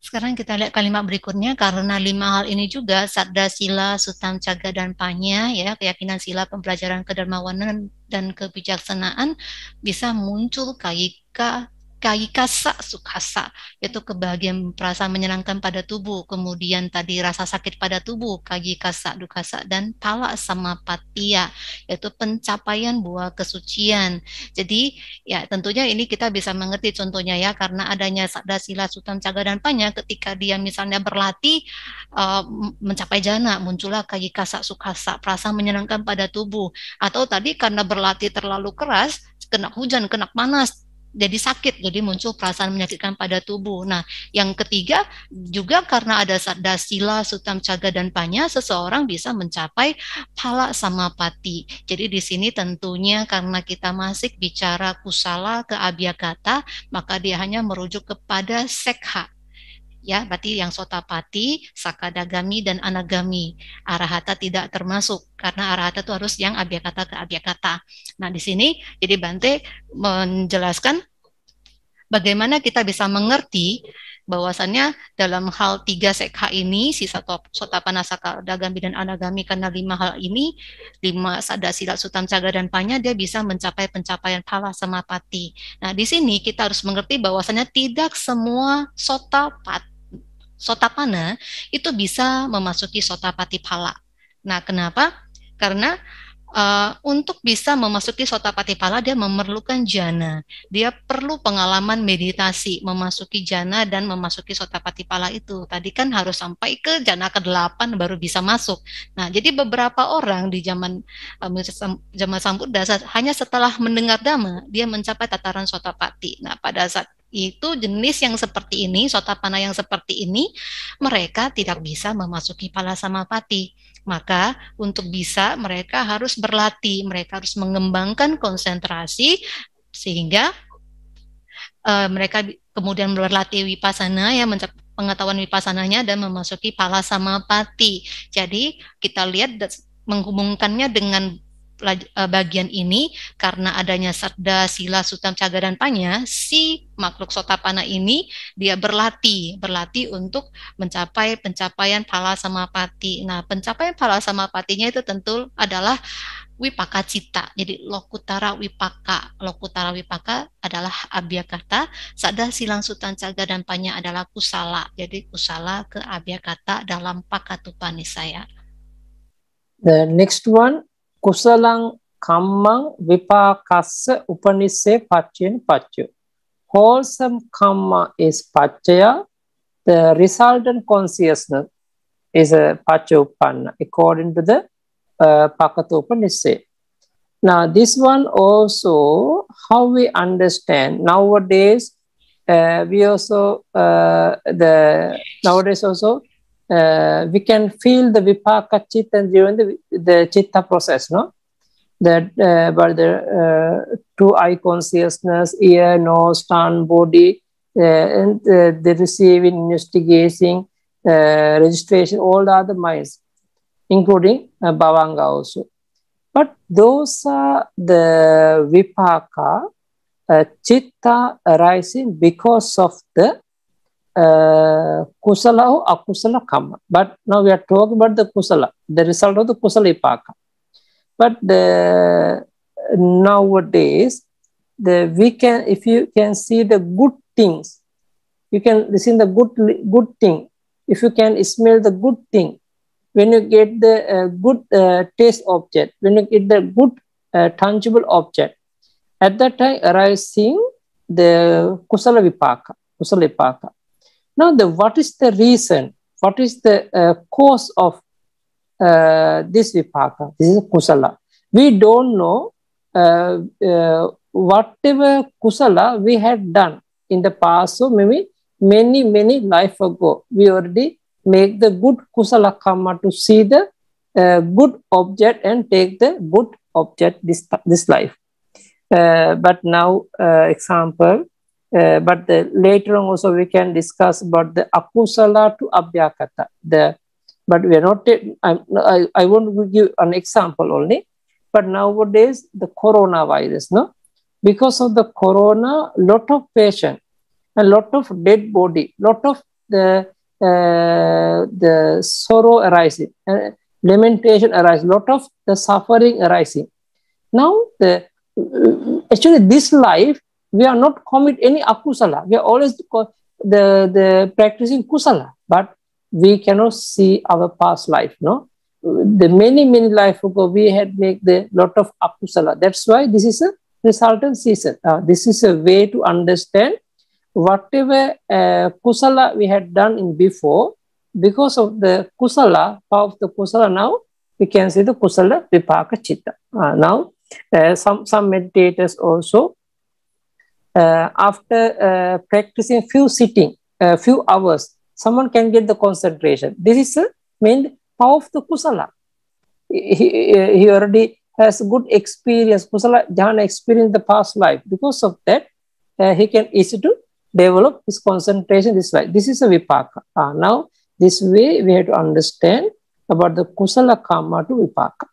Sekarang kita lihat kalimat berikutnya karena lima hal ini juga sadda sila, sutam caga dan panya ya keyakinan sila, pembelajaran kedermawanan dan kebijaksanaan bisa muncul kaika kaikasa sukhasa yaitu kebahagiaan perasaan menyenangkan pada tubuh kemudian tadi rasa sakit pada tubuh kagikasa dukasa dan pala sama patia yaitu pencapaian buah kesucian jadi ya tentunya ini kita bisa mengerti contohnya ya karena adanya sada sila sutan caga dan panya ketika dia misalnya berlatih uh, mencapai jana muncullah kasak sukhasa perasaan menyenangkan pada tubuh atau tadi karena berlatih terlalu keras kena hujan kena panas jadi sakit, jadi muncul perasaan menyakitkan pada tubuh. Nah, yang ketiga juga karena ada dasila, sutam caga dan panya, seseorang bisa mencapai pala sama pati. Jadi di sini tentunya karena kita masih bicara kusala ke abhyakata, maka dia hanya merujuk kepada sekha ya berarti yang sotapati, sakadagami dan anagami. Arahata tidak termasuk karena arahata itu harus yang abhyakata ke abhyakata. Nah, di sini jadi Bante menjelaskan bagaimana kita bisa mengerti bahwasannya dalam hal tiga sekha ini si sotapana sakadagami dan anagami karena lima hal ini lima sada sila sutam caga dan panya dia bisa mencapai pencapaian pala semapati. Nah di sini kita harus mengerti bahwasannya tidak semua sotapati sotapana itu bisa memasuki sotapati pala. Nah, kenapa? Karena uh, untuk bisa memasuki sotapati pala dia memerlukan jana. Dia perlu pengalaman meditasi memasuki jana dan memasuki sotapati pala itu. Tadi kan harus sampai ke jana ke-8 baru bisa masuk. Nah, jadi beberapa orang di zaman uh, zaman Sambuddha hanya setelah mendengar dhamma dia mencapai tataran sotapati. Nah, pada saat itu jenis yang seperti ini, sotapana yang seperti ini, mereka tidak bisa memasuki palasamapati. Maka untuk bisa mereka harus berlatih, mereka harus mengembangkan konsentrasi sehingga uh, mereka kemudian berlatih wipasana ya pengetahuan wipasananya dan memasuki palasamapati. Jadi kita lihat menghubungkannya dengan Eh, bagian ini karena adanya serda, sila, sutam, caga dan panya, si makhluk sotapana ini dia berlatih, berlatih untuk mencapai pencapaian pala sama pati. Nah, pencapaian pala sama patinya itu tentu adalah wipaka cita. Jadi lokutara wipaka, lokutara wipaka adalah abhyakata, sada silang sutan caga dan panya adalah kusala. Jadi kusala ke abhyakata dalam pakatupanisaya. The next one කුසලං කම්මං විපාකස්ස උපනිස්සේ පච්චයෙන් පච්චය. Wholesome kamma is pachaya. The resultant consciousness is a pachapanna according to the uh, Pakatopanisse. Now, this one also, how we understand nowadays, uh, we also, uh, the nowadays also, uh, we can feel the vipaka chitta during the, the chitta process, no? That uh, but the uh, two eye consciousness, ear, nose, tongue, body, uh, and uh, the receiving, investigating, uh, registration, all the other minds, including bhavanga also. But those are the vipaka, chitta arising because of the uh, kusala or oh, akusala kamma. But now we are talking about the kusala, the result of the kusala ipaka. But the, nowadays, the we can if you can see the good things, you can listen the good good thing. If you can smell the good thing, when you get the uh, good uh, taste object, when you get the good uh, tangible object, at that time arising the kusala vipaka, kusala vipaka. Now, the what is the reason? What is the uh, cause of uh, this vipaka? This is kusala. We don't know uh, uh, whatever kusala we had done in the past. So maybe many many life ago, we already make the good kusala karma to see the uh, good object and take the good object this this life. Uh, but now, example uh, but the, later on also we can discuss about the akusala to abhyakata. The, but we are not, I, I, I won't give an example only. But nowadays, the coronavirus, no? Because of the corona, lot of patient, a lot of dead body, lot of the, uh, the sorrow arising, uh, lamentation arising, lot of the suffering arising. Now, the, uh, actually this life we are not commit any akusala. We are always the, the practicing kusala, but we cannot see our past life. No, the many many life ago we had make the lot of akusala. That's why this is a resultant season. Uh, this is a way to understand whatever uh, kusala we had done in before. Because of the kusala, power of the kusala now, we can see the kusala vipaka chitta. Uh, now, uh, some some meditators also uh, after uh, practicing few sitting, uh, few hours, someone can get the concentration. This is the main power of the kusala. He, he already has good experience, kusala jhana experience the past life. Because of that, uh, he can easy to develop his concentration this way. This is a vipaka. Uh, now, this way we have to understand about the kusala karma to vipaka.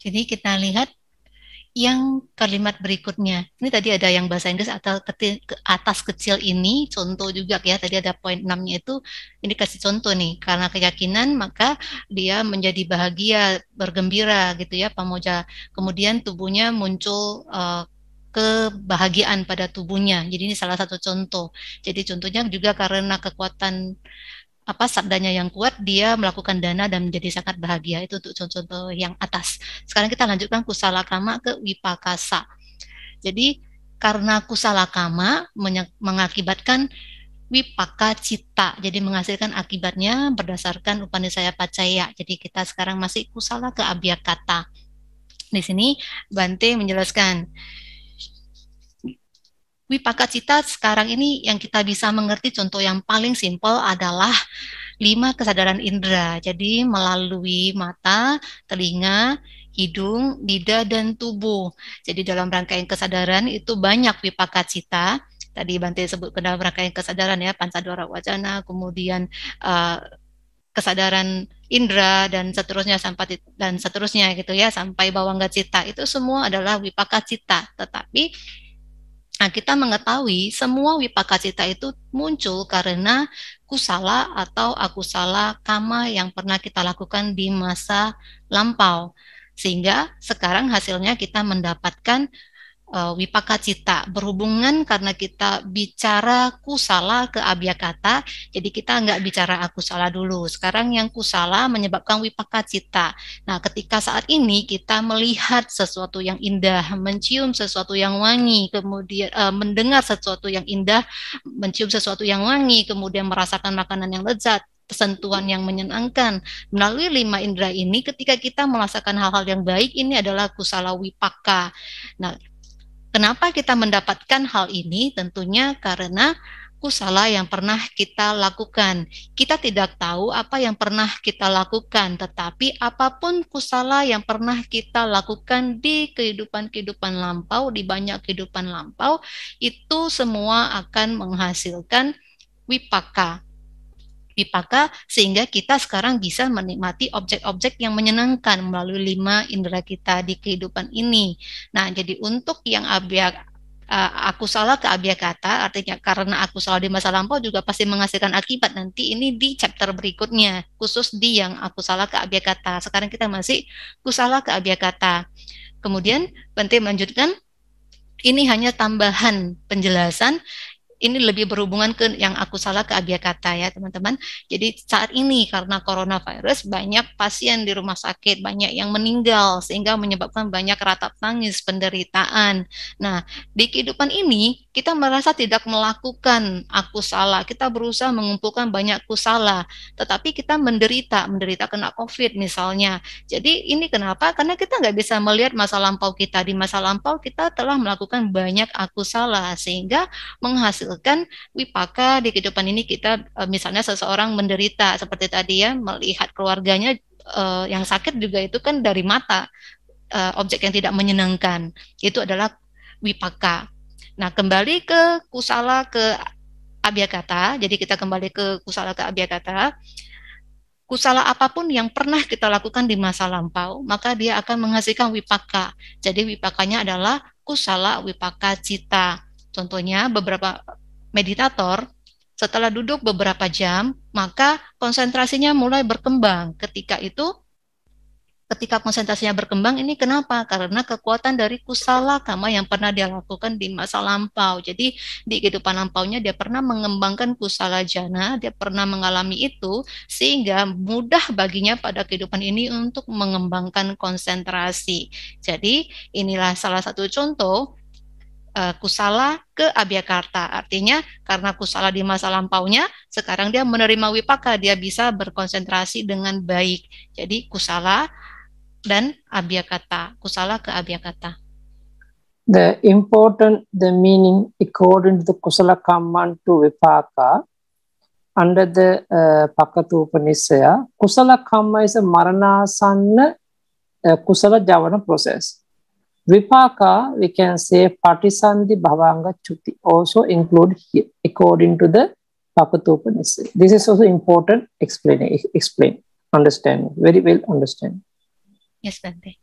Jadi kita lihat yang kalimat berikutnya. Ini tadi ada yang bahasa Inggris atau ke atas kecil ini contoh juga ya. Tadi ada poin enamnya itu ini kasih contoh nih karena keyakinan maka dia menjadi bahagia, bergembira gitu ya pamoja. Kemudian tubuhnya muncul uh, kebahagiaan pada tubuhnya. Jadi ini salah satu contoh. Jadi contohnya juga karena kekuatan apa sabdanya yang kuat dia melakukan dana dan menjadi sangat bahagia itu untuk contoh-contoh yang atas sekarang kita lanjutkan kusala kama ke wipakasa jadi karena kusala kama mengakibatkan wipaka cita jadi menghasilkan akibatnya berdasarkan upani saya pacaya jadi kita sekarang masih kusala ke abiyakata di sini Bante menjelaskan Wipaka cita sekarang ini yang kita bisa mengerti contoh yang paling simpel adalah lima kesadaran indera. Jadi melalui mata, telinga, hidung, lidah, dan tubuh. Jadi dalam rangkaian kesadaran itu banyak wipaka cita. Tadi Bante sebut dalam rangkaian kesadaran ya, pancadora wacana, kemudian uh, kesadaran indera dan seterusnya sampai dan seterusnya gitu ya sampai bawangga cita itu semua adalah wipaka cita tetapi Nah, kita mengetahui semua wipakacita itu muncul karena kusala atau akusala kama yang pernah kita lakukan di masa lampau. Sehingga sekarang hasilnya kita mendapatkan uh, wipaka cita berhubungan karena kita bicara kusala ke abya kata jadi kita nggak bicara aku salah dulu sekarang yang kusala menyebabkan wipaka cita nah ketika saat ini kita melihat sesuatu yang indah mencium sesuatu yang wangi kemudian uh, mendengar sesuatu yang indah mencium sesuatu yang wangi kemudian merasakan makanan yang lezat sentuhan yang menyenangkan melalui lima indera ini ketika kita merasakan hal-hal yang baik ini adalah kusala wipaka. Nah, Kenapa kita mendapatkan hal ini? Tentunya karena kusala yang pernah kita lakukan. Kita tidak tahu apa yang pernah kita lakukan, tetapi apapun kusala yang pernah kita lakukan di kehidupan-kehidupan lampau, di banyak kehidupan lampau, itu semua akan menghasilkan wipaka dipaka sehingga kita sekarang bisa menikmati objek-objek yang menyenangkan melalui lima indera kita di kehidupan ini. Nah, jadi untuk yang abia aku salah ke abia kata artinya karena aku salah di masa lampau juga pasti menghasilkan akibat nanti ini di chapter berikutnya khusus di yang aku salah ke abia kata sekarang kita masih ku salah ke abia kata kemudian penting melanjutkan ini hanya tambahan penjelasan ini lebih berhubungan ke yang aku salah ke abia kata ya teman-teman. Jadi saat ini karena coronavirus banyak pasien di rumah sakit, banyak yang meninggal sehingga menyebabkan banyak ratap tangis penderitaan. Nah, di kehidupan ini kita merasa tidak melakukan aku salah. Kita berusaha mengumpulkan banyak aku salah, tetapi kita menderita, menderita kena COVID misalnya. Jadi ini kenapa? Karena kita nggak bisa melihat masa lampau kita. Di masa lampau kita telah melakukan banyak aku salah sehingga menghasilkan kan wipaka di kehidupan ini kita eh, misalnya seseorang menderita seperti tadi ya melihat keluarganya uh, yang sakit juga itu kan dari mata uh, objek yang tidak menyenangkan itu adalah wipaka. Nah kembali ke kusala ke abhyakata jadi kita kembali ke kusala ke abhyakata kusala apapun yang pernah kita lakukan di masa lampau, maka dia akan menghasilkan wipaka. Jadi wipakanya adalah kusala wipaka cita. Contohnya beberapa meditator, setelah duduk beberapa jam, maka konsentrasinya mulai berkembang. Ketika itu, ketika konsentrasinya berkembang, ini kenapa? Karena kekuatan dari kusala kama yang pernah dia lakukan di masa lampau. Jadi di kehidupan lampaunya dia pernah mengembangkan kusala jana, dia pernah mengalami itu, sehingga mudah baginya pada kehidupan ini untuk mengembangkan konsentrasi. Jadi inilah salah satu contoh Eh, kusala ke Abiyakarta, Artinya karena Kusala di masa lampaunya, sekarang dia menerima Wipaka, dia bisa berkonsentrasi dengan baik. Jadi Kusala dan Abiyakarta, Kusala ke Abiyakarta. The important the meaning according to the Kusala command to wipaka under the uh, Pakatu Upanishad, Kusala Kamma is a Maranasana uh, Kusala Javana process. Vipaka, we can say Patisandhi Bhavanga Chukti also include here, according to the Papatupanishad. This is also important explain, explain, understand, very well understand. Yes, Bante.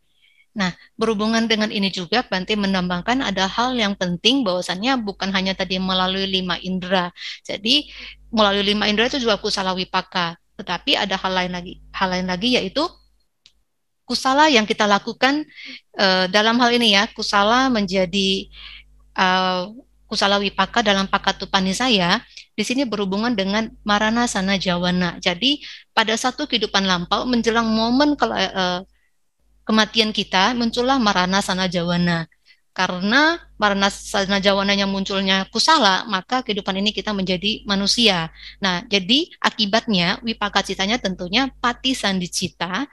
Nah, berhubungan dengan ini juga Bante menambahkan ada hal yang penting bahwasannya bukan hanya tadi melalui lima indera. Jadi melalui lima indera itu juga kusala wipaka, tetapi ada hal lain lagi, hal lain lagi yaitu kusala yang kita lakukan uh, dalam hal ini ya kusala menjadi uh, kusala wipaka dalam pakatupani saya di sini berhubungan dengan marana sana jawana. Jadi pada satu kehidupan lampau menjelang momen ke, uh, eh, kematian kita muncullah marana sana jawana. Karena marana sana jawana yang munculnya kusala, maka kehidupan ini kita menjadi manusia. Nah, jadi akibatnya wipaka citanya tentunya pati cita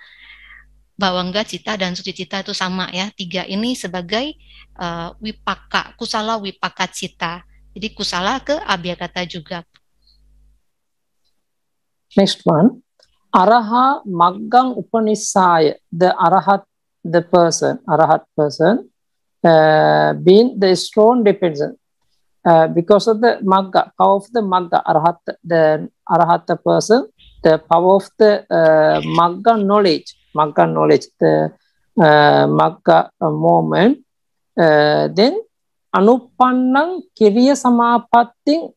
bawangga cita dan suci cita itu sama ya tiga ini sebagai uh, wipaka kusala wipaka cita jadi kusala ke abhyakata juga next one araha maggang upanisaya the arahat the person arahat person uh, eh, being the strong dependent uh, because of the magga power of the magga arahat the arahat person the power of the uh, magga knowledge Magga knowledge, the uh, Magga uh, moment, uh, then Anupannang Kiriya Samapatting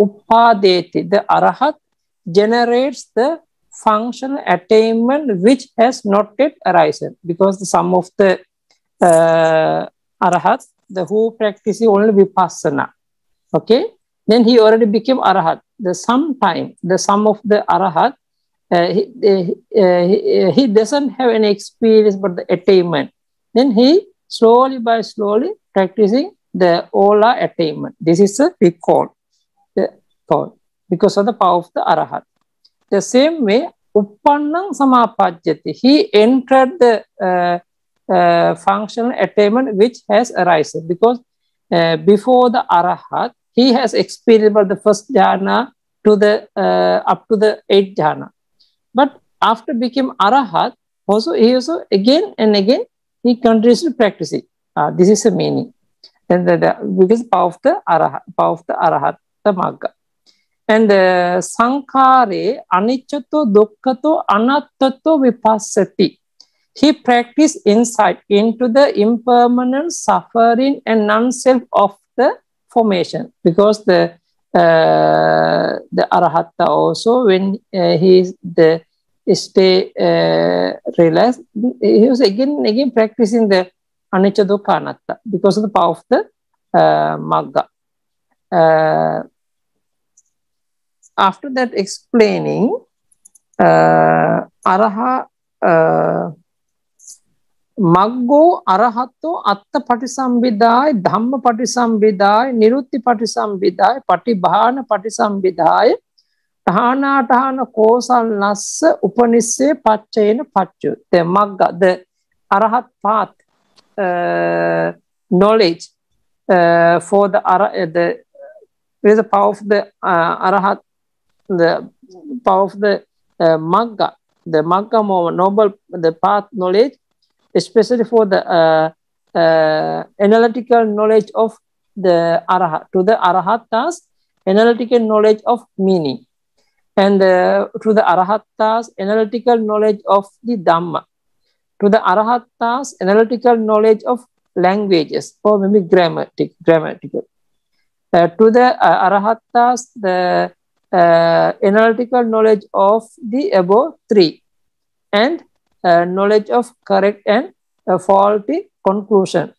Upadeti, the Arahat generates the functional attainment which has not yet arisen because the sum of the uh, the who practices only vipassana. Okay, then he already became arahat. The some time, the sum of the arahat uh, he, uh, uh, he doesn't have any experience but the attainment. Then he slowly by slowly practicing the Ola attainment. This is a big call, the call because of the power of the Arahat. The same way, Uppannam Samapajyati, he entered the uh, uh, functional attainment which has arisen because uh, before the Arahat, he has experienced the first jhana to the up to the eighth jhana. But after became arahat, also he also again and again he continues to practice it. Uh, this is the meaning. And the, the because power of the arahat, power of the arahat, the magga. And uh, sankhare anicchato dukkhato anattato vipassati. He practiced insight into the impermanent suffering and non-self of the formation because the uh, the arahatta also when uh, he the stay uh, realized he was again again practicing the anicca dukkha anatta because of the power of the uh, magga uh, after that explaining uh, araha uh, මග්ගෝ අරහත්තෝ අත්ත පටිසම්බිදායි ධම්ම පටිසම්බිදායි නිරුත්ති පටිසම්බිදායි පටිභාන පටිසම්බිදාය තහනාටහන කෝසල් නස්ස උපනිස්සේ පච්චයන පච්චුත්ත මක්ගද අරහත් පාත් නොලෙජ් ෆෝද අරද පව්ද අරහත් පව්ද මක්ග the Magga more noble the path knowledge especially for the uh, uh, analytical knowledge of the arahat to the arahatas analytical knowledge of meaning and uh, to the arahatas analytical knowledge of the dhamma to the arahatas analytical knowledge of languages or maybe grammatic grammatical uh, to the uh, arahatas the uh, analytical knowledge of the above three and uh, knowledge of correct and uh, faulty conclusion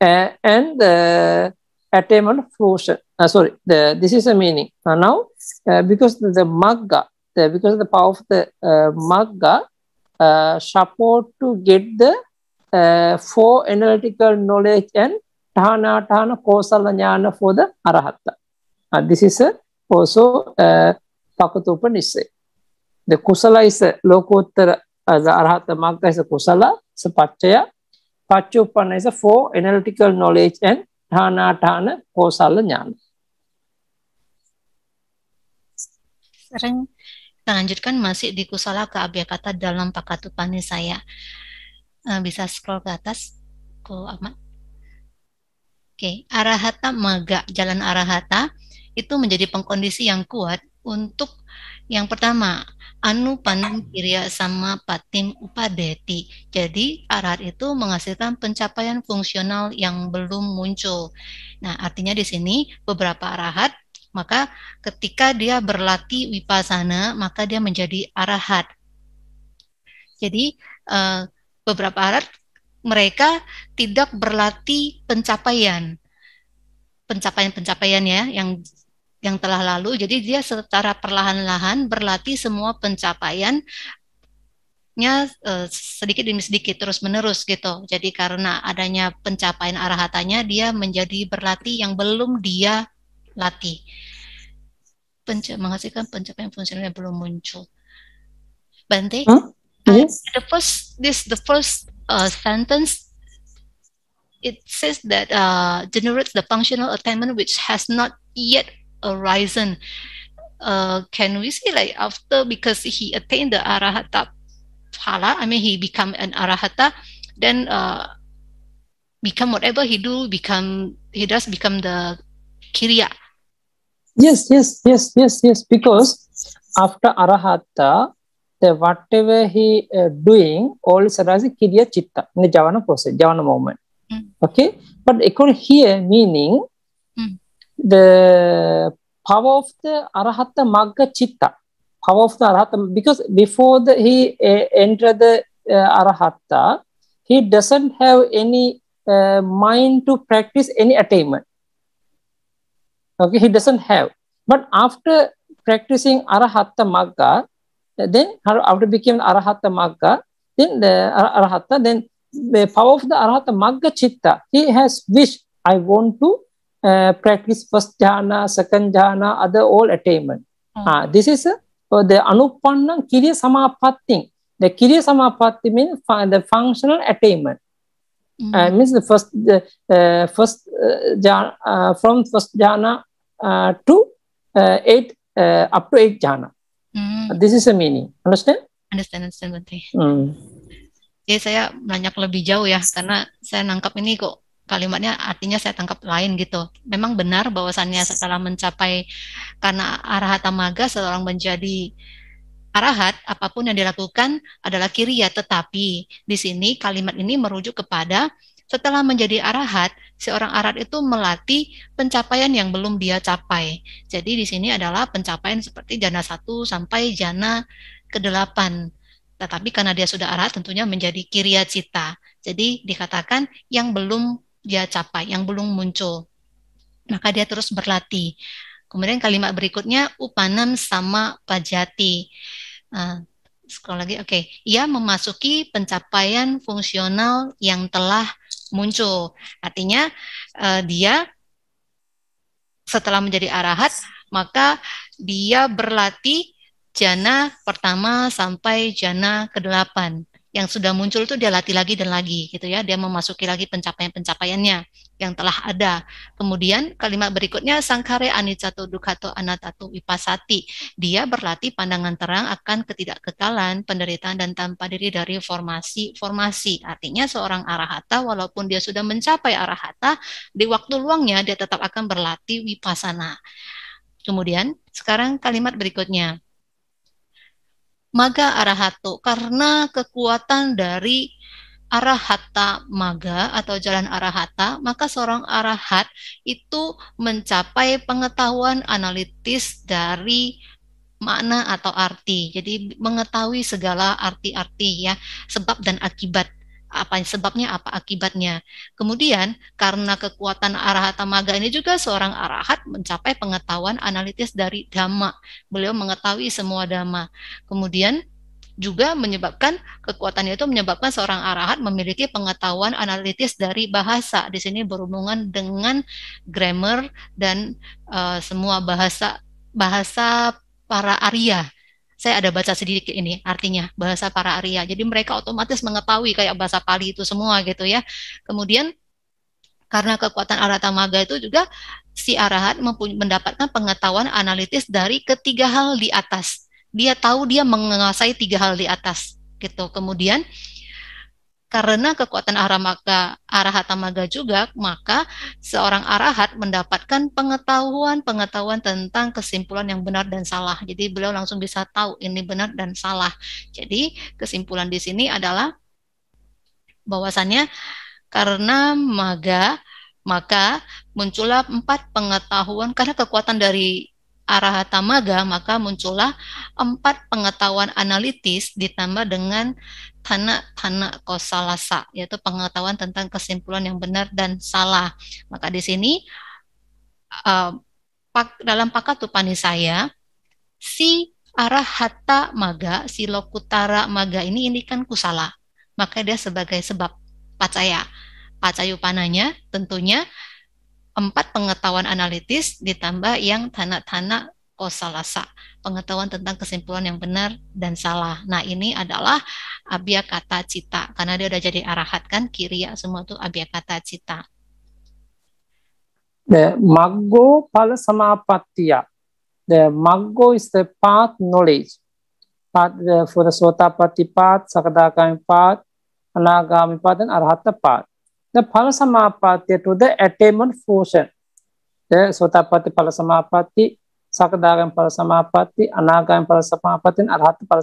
uh, and the attainment fusion. Uh, sorry, the, this is the meaning. Uh, now, uh, because the, the magga, the, because the power of the magga support to get the four analytical knowledge and tana tana kosala jnana for the arahatta. this is also uh, Pakatupa The Kusala is a Lokottara the arhat magga is a kusala, so Pachupana is a four analytical knowledge and dhana dhana kosala jnana. Sering kita lanjutkan masih di kusala ke abya kata dalam pakatupani saya. Eh, bisa scroll ke atas, Ko amat. Oke, okay. arahata maga, jalan arahata itu menjadi pengkondisi yang kuat untuk yang pertama, anu panam kirya sama patim upadeti. Jadi arat itu menghasilkan pencapaian fungsional yang belum muncul. Nah, artinya di sini beberapa arahat maka ketika dia berlatih wipasana maka dia menjadi arahat. Jadi eh, beberapa arahat mereka tidak berlatih pencapaian pencapaian-pencapaian ya yang yang telah lalu. Jadi dia secara perlahan-lahan berlatih semua pencapaian nya eh, sedikit demi sedikit terus menerus gitu. Jadi karena adanya pencapaian arahatanya dia menjadi berlatih yang belum dia latih. Penca menghasilkan pencapaian fungsional yang belum muncul. Bante, huh? yes. Iya? the first this the first uh, sentence it says that uh, generates the functional attainment which has not yet arisen. Uh, can we say like after because he attained the arahata phala, I mean he become an arahata, then uh, become whatever he do become he does become the kiriya. Yes, yes, yes, yes, yes. Because after arahata, the whatever he uh, doing all is as kiriya chitta in the javana process, javana moment. Mm. Okay, but according here meaning the power of the arahata magga chitta power of the arahata because before the, he uh, eh, enter the uh, arahata he doesn't have any uh, mind to practice any attainment okay he doesn't have but after practicing arahata magga then after became arahata magga then the arahata then the power of the arahata magga chitta he has wish i want to Eh, practice first jhana, second jhana, other all attainment. Mm. Uh, this is uh, the anupanna kiriya samapatti. The kiriya samapatti means fun the functional attainment. Mm. Uh, means the first the uh, first uh, jhana, uh, from first jhana uh, to uh, eight uh, up to eight jhana. Mm. This is the meaning. Understand? Understand, understand, Mm. Jadi saya banyak lebih jauh ya karena saya nangkap ini kok kalimatnya artinya saya tangkap lain gitu. Memang benar bahwasannya setelah mencapai karena arahat amaga seorang menjadi arahat apapun yang dilakukan adalah kiriya tetapi di sini kalimat ini merujuk kepada setelah menjadi arahat seorang arahat itu melatih pencapaian yang belum dia capai. Jadi di sini adalah pencapaian seperti jana satu sampai jana ke-8. Tetapi karena dia sudah arahat tentunya menjadi kiriya cita. Jadi dikatakan yang belum dia capai, yang belum muncul. Maka dia terus berlatih. Kemudian kalimat berikutnya upanam sama pajati. Uh, scroll lagi, oke. Okay. Ia memasuki pencapaian fungsional yang telah muncul. Artinya uh, dia setelah menjadi arahat maka dia berlatih jana pertama sampai jana kedelapan yang sudah muncul itu dia latih lagi dan lagi gitu ya dia memasuki lagi pencapaian-pencapaiannya yang telah ada kemudian kalimat berikutnya sangkare anicato dukato anatato wipasati dia berlatih pandangan terang akan ketidakkekalan penderitaan dan tanpa diri dari formasi-formasi artinya seorang arahata walaupun dia sudah mencapai arahata di waktu luangnya dia tetap akan berlatih wipasana kemudian sekarang kalimat berikutnya maga arahato karena kekuatan dari arahata maga atau jalan arahata, maka seorang arahat itu mencapai pengetahuan analitis dari makna atau arti. Jadi mengetahui segala arti-arti ya, sebab dan akibat apa sebabnya apa akibatnya kemudian karena kekuatan arahat maga ini juga seorang arahat mencapai pengetahuan analitis dari dhamma beliau mengetahui semua dhamma kemudian juga menyebabkan kekuatannya itu menyebabkan seorang arahat memiliki pengetahuan analitis dari bahasa di sini berhubungan dengan grammar dan uh, semua bahasa bahasa para Arya saya ada baca sedikit ini artinya bahasa para Arya. Jadi mereka otomatis mengetahui kayak bahasa Pali itu semua gitu ya. Kemudian karena kekuatan Arata Maga itu juga si Arahat mendapatkan pengetahuan analitis dari ketiga hal di atas. Dia tahu dia menguasai tiga hal di atas gitu. Kemudian karena kekuatan arah arahata maga juga, maka seorang arahat mendapatkan pengetahuan-pengetahuan tentang kesimpulan yang benar dan salah. Jadi beliau langsung bisa tahu ini benar dan salah. Jadi kesimpulan di sini adalah bahwasannya karena maga maka muncullah empat pengetahuan karena kekuatan dari arahata maga, maka muncullah empat pengetahuan analitis ditambah dengan tana tana kosalasa, yaitu pengetahuan tentang kesimpulan yang benar dan salah. Maka di sini eh, dalam pakat tupani saya, si arahata maga, si lokutara maga ini ini kan kusala. Maka dia sebagai sebab pacaya. Pacayupananya tentunya Empat, pengetahuan analitis ditambah yang tanah-tanah kosalasa, pengetahuan tentang kesimpulan yang benar dan salah. Nah, ini adalah abia kata cita, karena dia udah jadi arahat kan, kiri ya semua tuh abia kata cita. The maggo sama samapatya. The maggo is the path knowledge. Part the for the pati path, sakadagami path, anagami path, dan arahat path. Nah, the phala to the attainment portion. The sotapatti phala samapatti, sakadagam phala samapatti, anagam phala samapatti, and arhat phala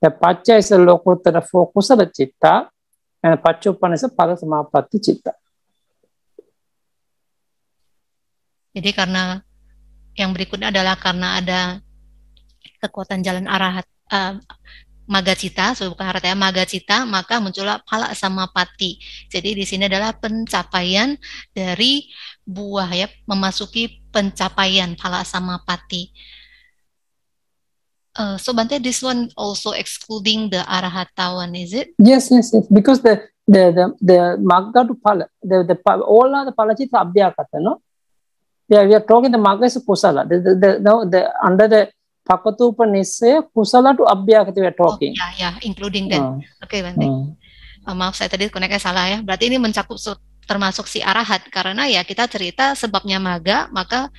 The pacha is a lokottara focus of the citta, and pachupan is a phala citta. Jadi karena yang berikutnya adalah karena ada kekuatan jalan arahat uh, magacita, bukan harta ya, magacita, maka muncullah pala sama pati. Jadi di sini adalah pencapaian dari buah ya, memasuki pencapaian pala sama pati. Uh, so Bante, this one also excluding the arahata one, is it? Yes, yes, yes. Because the the the the magga to pala, the the all are the palachita abhyakata, no? Yeah, we are talking the magga is a The, the, the, no, the under the Pakatupanisse kusalatu abhyakati gitu ya, we oh, are talking. Oh, ya, yeah, ya, including that. Uh, Oke, okay, Uh. Uh, maaf saya tadi koneknya salah ya. Berarti ini mencakup termasuk si arahat karena ya kita cerita sebabnya maga, maka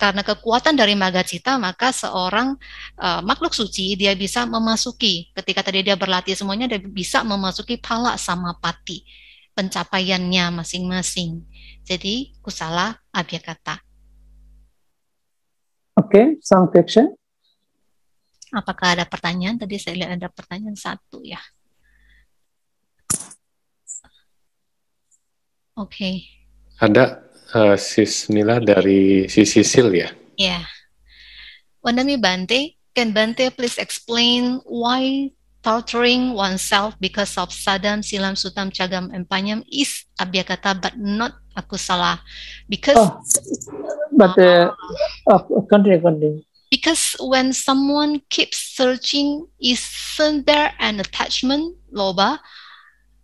karena kekuatan dari maga cita maka seorang uh, makhluk suci dia bisa memasuki ketika tadi dia berlatih semuanya dia bisa memasuki pala sama pati pencapaiannya masing-masing. Jadi kusala abhyakata. Okay, some question. Apakah ada pertanyaan? Tadi saya lihat ada pertanyaan satu ya. Oke. Okay. Ada uh, Sis Mila dari Sil ya. Ya. Yeah. Bante, can Bante please explain why torturing oneself because of Saddam, silam, sutam, cagam, and panyam is abhyakata but not akusala because. Oh, but uh, ah. oh, continue, continue. because when someone keeps searching, isn't there an attachment, Loba?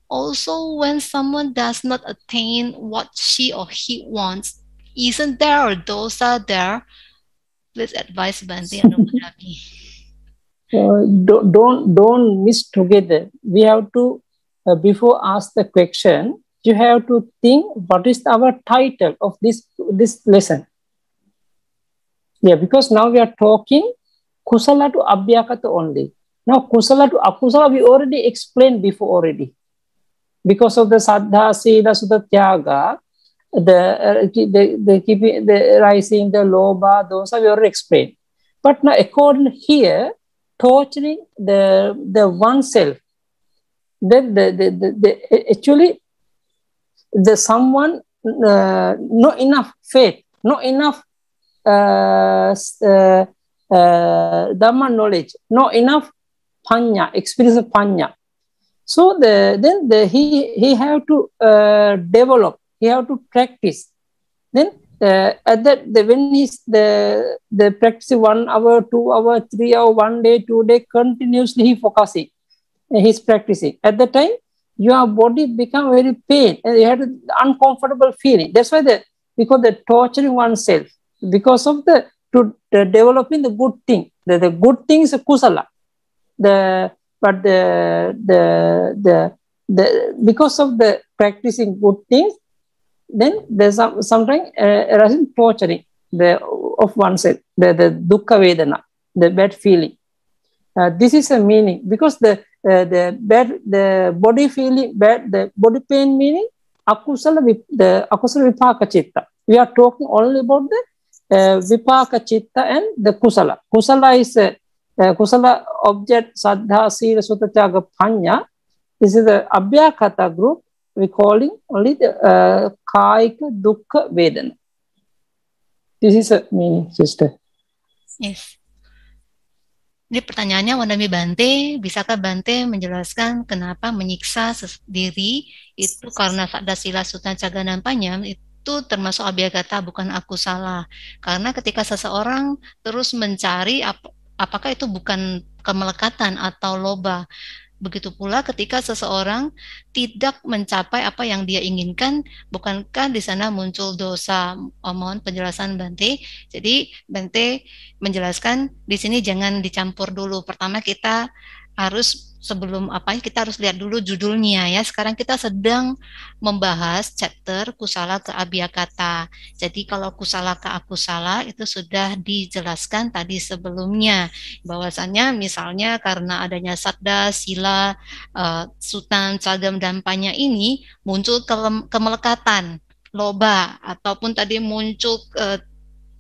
Also, when someone does not attain what she or he wants, isn't there or those are there? Please advise Bandi and Uh, don't, don't don't together. We have to uh, before ask the question, you have to think what is our title of this this lesson yeah, because now we are talking kusala to abhyakata only. Now kusala to akusala we already explained before already. Because of the sadha, sila, sudha, tyaga, the, uh, the, the, keeping, the rising, the loba, those are we already explained. But now according here, torturing the, the oneself, then the, the, the, the actually the someone uh, not enough faith, not enough uh, uh, uh, knowledge, not enough panya, experience of panya. So the, then the, he, he have to uh, develop, he have to practice. Then uh, at that, the, when he's the, the practice one hour, two hour, three hour, one day, two day, continuously he focusing, he's practicing. At the time, your body become very pain and you had an uncomfortable feeling. That's why the, because the torturing oneself because of the to the developing the good thing. The, the good thing is kusala. The but the the the the because of the practicing good things, then there's some, sometimes uh, arising torturing the of oneself, the, the dukkha vedana, the bad feeling. Uh, this is a meaning because the uh, the bad the body feeling bad the body pain meaning akusala the akusala vipaka chitta. We are talking only about the vipaka citta and the kusala kusala is a, uh, kusala object sadha sila sutta chaga panya this is the abhyakata group recalling only the uh, kaika dukkha vedana this is a meaning sister yes jadi pertanyaannya Wanami Bante, bisakah Bante menjelaskan kenapa menyiksa diri itu karena sadasila sila sutan caga nampanya itu termasuk abiyagata bukan aku salah karena ketika seseorang terus mencari ap apakah itu bukan kemelekatan atau loba Begitu pula ketika seseorang tidak mencapai apa yang dia inginkan, bukankah di sana muncul dosa? Oh, penjelasan Bante. Jadi Bante menjelaskan di sini jangan dicampur dulu. Pertama kita harus sebelum apa ya kita harus lihat dulu judulnya ya. Sekarang kita sedang membahas chapter kusala ke abiyakata. Jadi kalau kusala ke aku salah itu sudah dijelaskan tadi sebelumnya bahwasannya misalnya karena adanya sadda, sila, uh, eh, sutan, sagam dan panya ini muncul ke kemelekatan loba ataupun tadi muncul uh,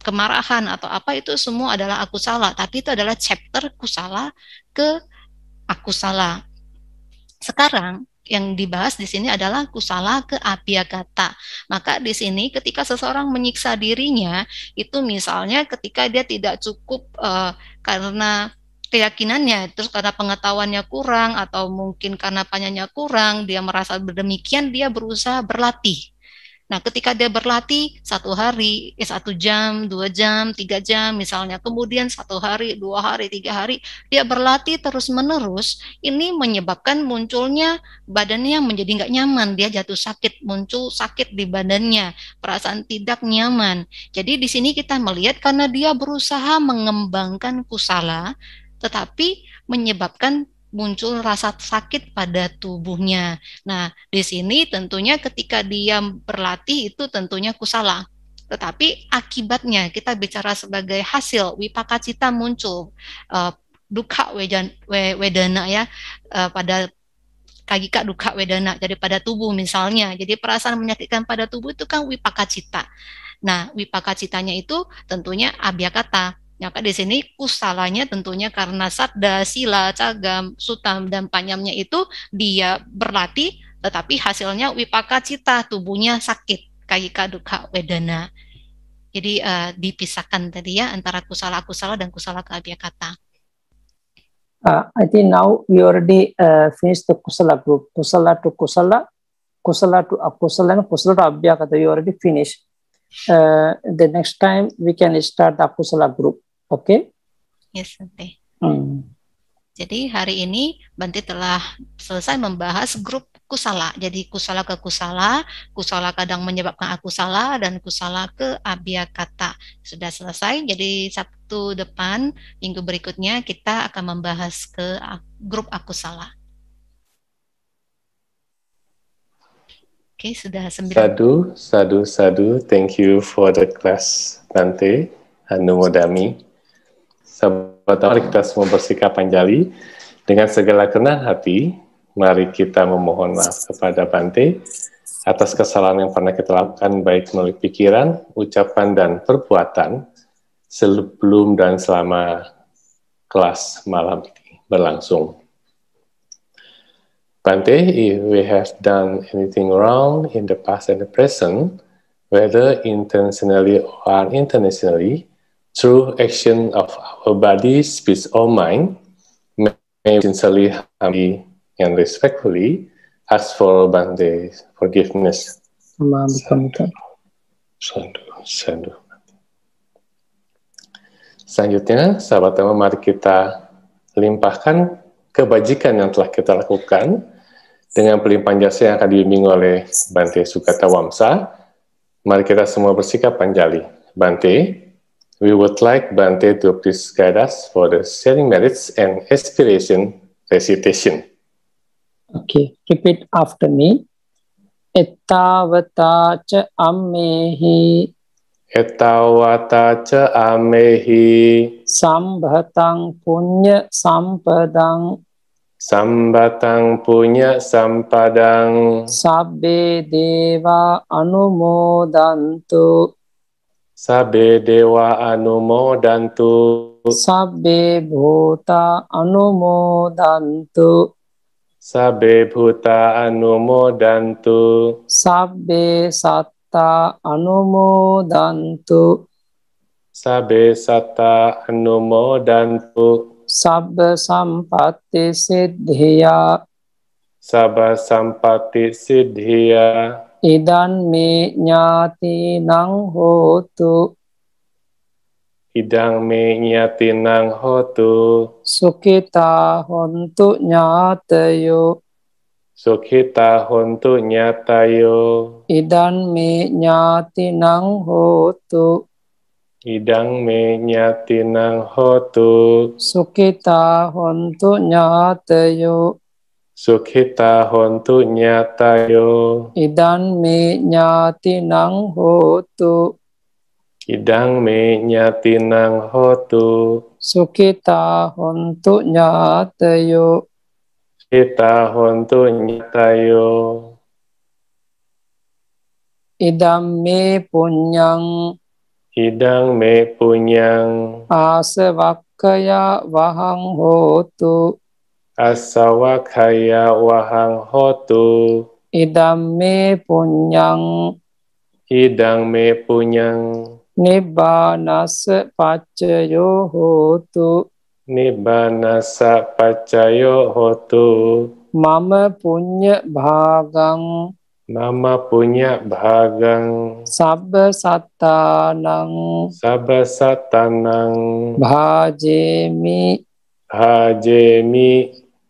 kemarahan atau apa itu semua adalah aku salah tapi itu adalah chapter kusala ke aku salah. Sekarang yang dibahas di sini adalah kusala ke apiagata. Maka di sini ketika seseorang menyiksa dirinya itu misalnya ketika dia tidak cukup uh, karena keyakinannya terus karena pengetahuannya kurang atau mungkin karena panjangnya kurang dia merasa berdemikian dia berusaha berlatih Nah, ketika dia berlatih satu hari, eh, satu jam, dua jam, tiga jam misalnya, kemudian satu hari, dua hari, tiga hari, dia berlatih terus-menerus, ini menyebabkan munculnya badannya menjadi nggak nyaman, dia jatuh sakit, muncul sakit di badannya, perasaan tidak nyaman. Jadi di sini kita melihat karena dia berusaha mengembangkan kusala, tetapi menyebabkan muncul rasa sakit pada tubuhnya. Nah, di sini tentunya ketika dia berlatih itu tentunya kusala. Tetapi akibatnya kita bicara sebagai hasil wipakacita muncul uh, duka wejan, we, wedana ya uh, pada kaki kak duka wedana jadi pada tubuh misalnya. Jadi perasaan menyakitkan pada tubuh itu kan wipakacita. Nah, wipakacitanya itu tentunya kata maka di sini kusalanya tentunya karena sadda, sila, cagam, sutam, dan panyamnya itu dia berlatih, tetapi hasilnya wipaka cita, tubuhnya sakit, kayika duka wedana. Jadi uh, dipisahkan tadi ya antara kusala kusala dan kusala kabia kata. Uh, I think now we already uh, finished the kusala group, kusala to kusala, kusala to akusala, and kusala to abhyakata. kata. We already finished. Uh, the next time we can start the akusala group. Oke. Okay? Yes, oke. Hmm. Jadi hari ini Banti telah selesai membahas grup kusala. Jadi kusala ke kusala, kusala kadang menyebabkan aku salah dan kusala ke abia kata. Sudah selesai. Jadi Sabtu depan minggu berikutnya kita akan membahas ke grup aku salah. Oke, okay, sudah sembilan. Sadu, sadu, sadu. Thank you for the class, Bante. Anumodami. Sahabat mari kita semua bersikap panjali dengan segala kenan hati. Mari kita memohon maaf kepada Bante atas kesalahan yang pernah kita lakukan baik melalui pikiran, ucapan, dan perbuatan sebelum dan selama kelas malam ini berlangsung. Bante, if we have done anything wrong in the past and the present, whether intentionally or unintentionally, through action of our body, speech, or mind, may we sincerely, humbly, and respectfully ask for Bande forgiveness. Selanjutnya, sahabat teman, mari kita limpahkan kebajikan yang telah kita lakukan dengan pelimpahan jasa yang akan dibimbing oleh Bante Sukata Wamsa. Mari kita semua bersikap panjali. Bante, we would like Bante to please guide us for the sharing merits and aspiration recitation. Okay, repeat after me. Etavata cha amehi. Etavata cha amehi. Sambhatang punya sampadang. Sambatang punya sampadang. Sabbe deva anumodantu. Sabe dewa anumo dantu sabe bhuta dantu sabe bhuta anumodantu. Sabbe satta anumodantu. Sabbe satta dantu sabe sampati siddhiya. sabe sampati siddhiya. ඉදන් මේ ඥාති නං හෝතු ඉදං මේ ඥාතිනං හෝතු සුකිතා හොන්තු ඥාතයෝ සුකිතා හොන්තු ඥාතයෝ ඉදන් මේ ඥාතිනං හෝතු ඉදං මේ ඥාතිනං හෝතු සුකිතා හොන්තු ඥාතයෝ සුඛිතාහොන්තු ඥාතයෝ ඉදන් මේ ඥාති නං හෝතු ඉඩං මේ ඥාතිනං හෝතු සුකිතාහොන්තු ඥාතයෝ සිතාහොන්තු ඥතයෝ ඉදම් මේ පුඥං ඉඩං මේ පුඥං ආසවක්කයා වහං හෝතු อัสวะคยาวหังโหตุอิดัมเมปุญญังอิดังเมปุญญังนิบานัสปัจจโยโหตุนิบานัสปัจจโยโหตุมัมปุญญบากัง මම පුඤ්ඤ භාගං සබ්බ සත්තානං සබ්බ සත්තානං භාජේමි භාජේමි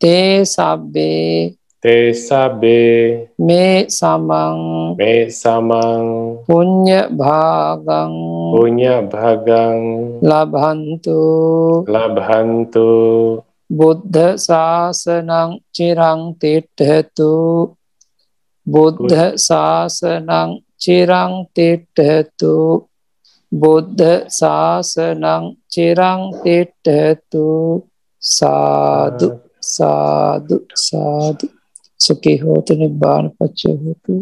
තේ සබ්බේ තේසබේ මේ සමං මේ සමං පුුණ්්‍ය භාගං පුුණ්්‍ය භගං ලබහන්තු ලබහන්තු බුද්ධ ශාසනං චිරංතිට්හතු බුද්ධ ශාසනං චිරංතිට්හතු බුද්ධ ශාසනං චිරංතිට්හතු සාදුු साधु साधु सुखी हो तुम बाण पचे हो तू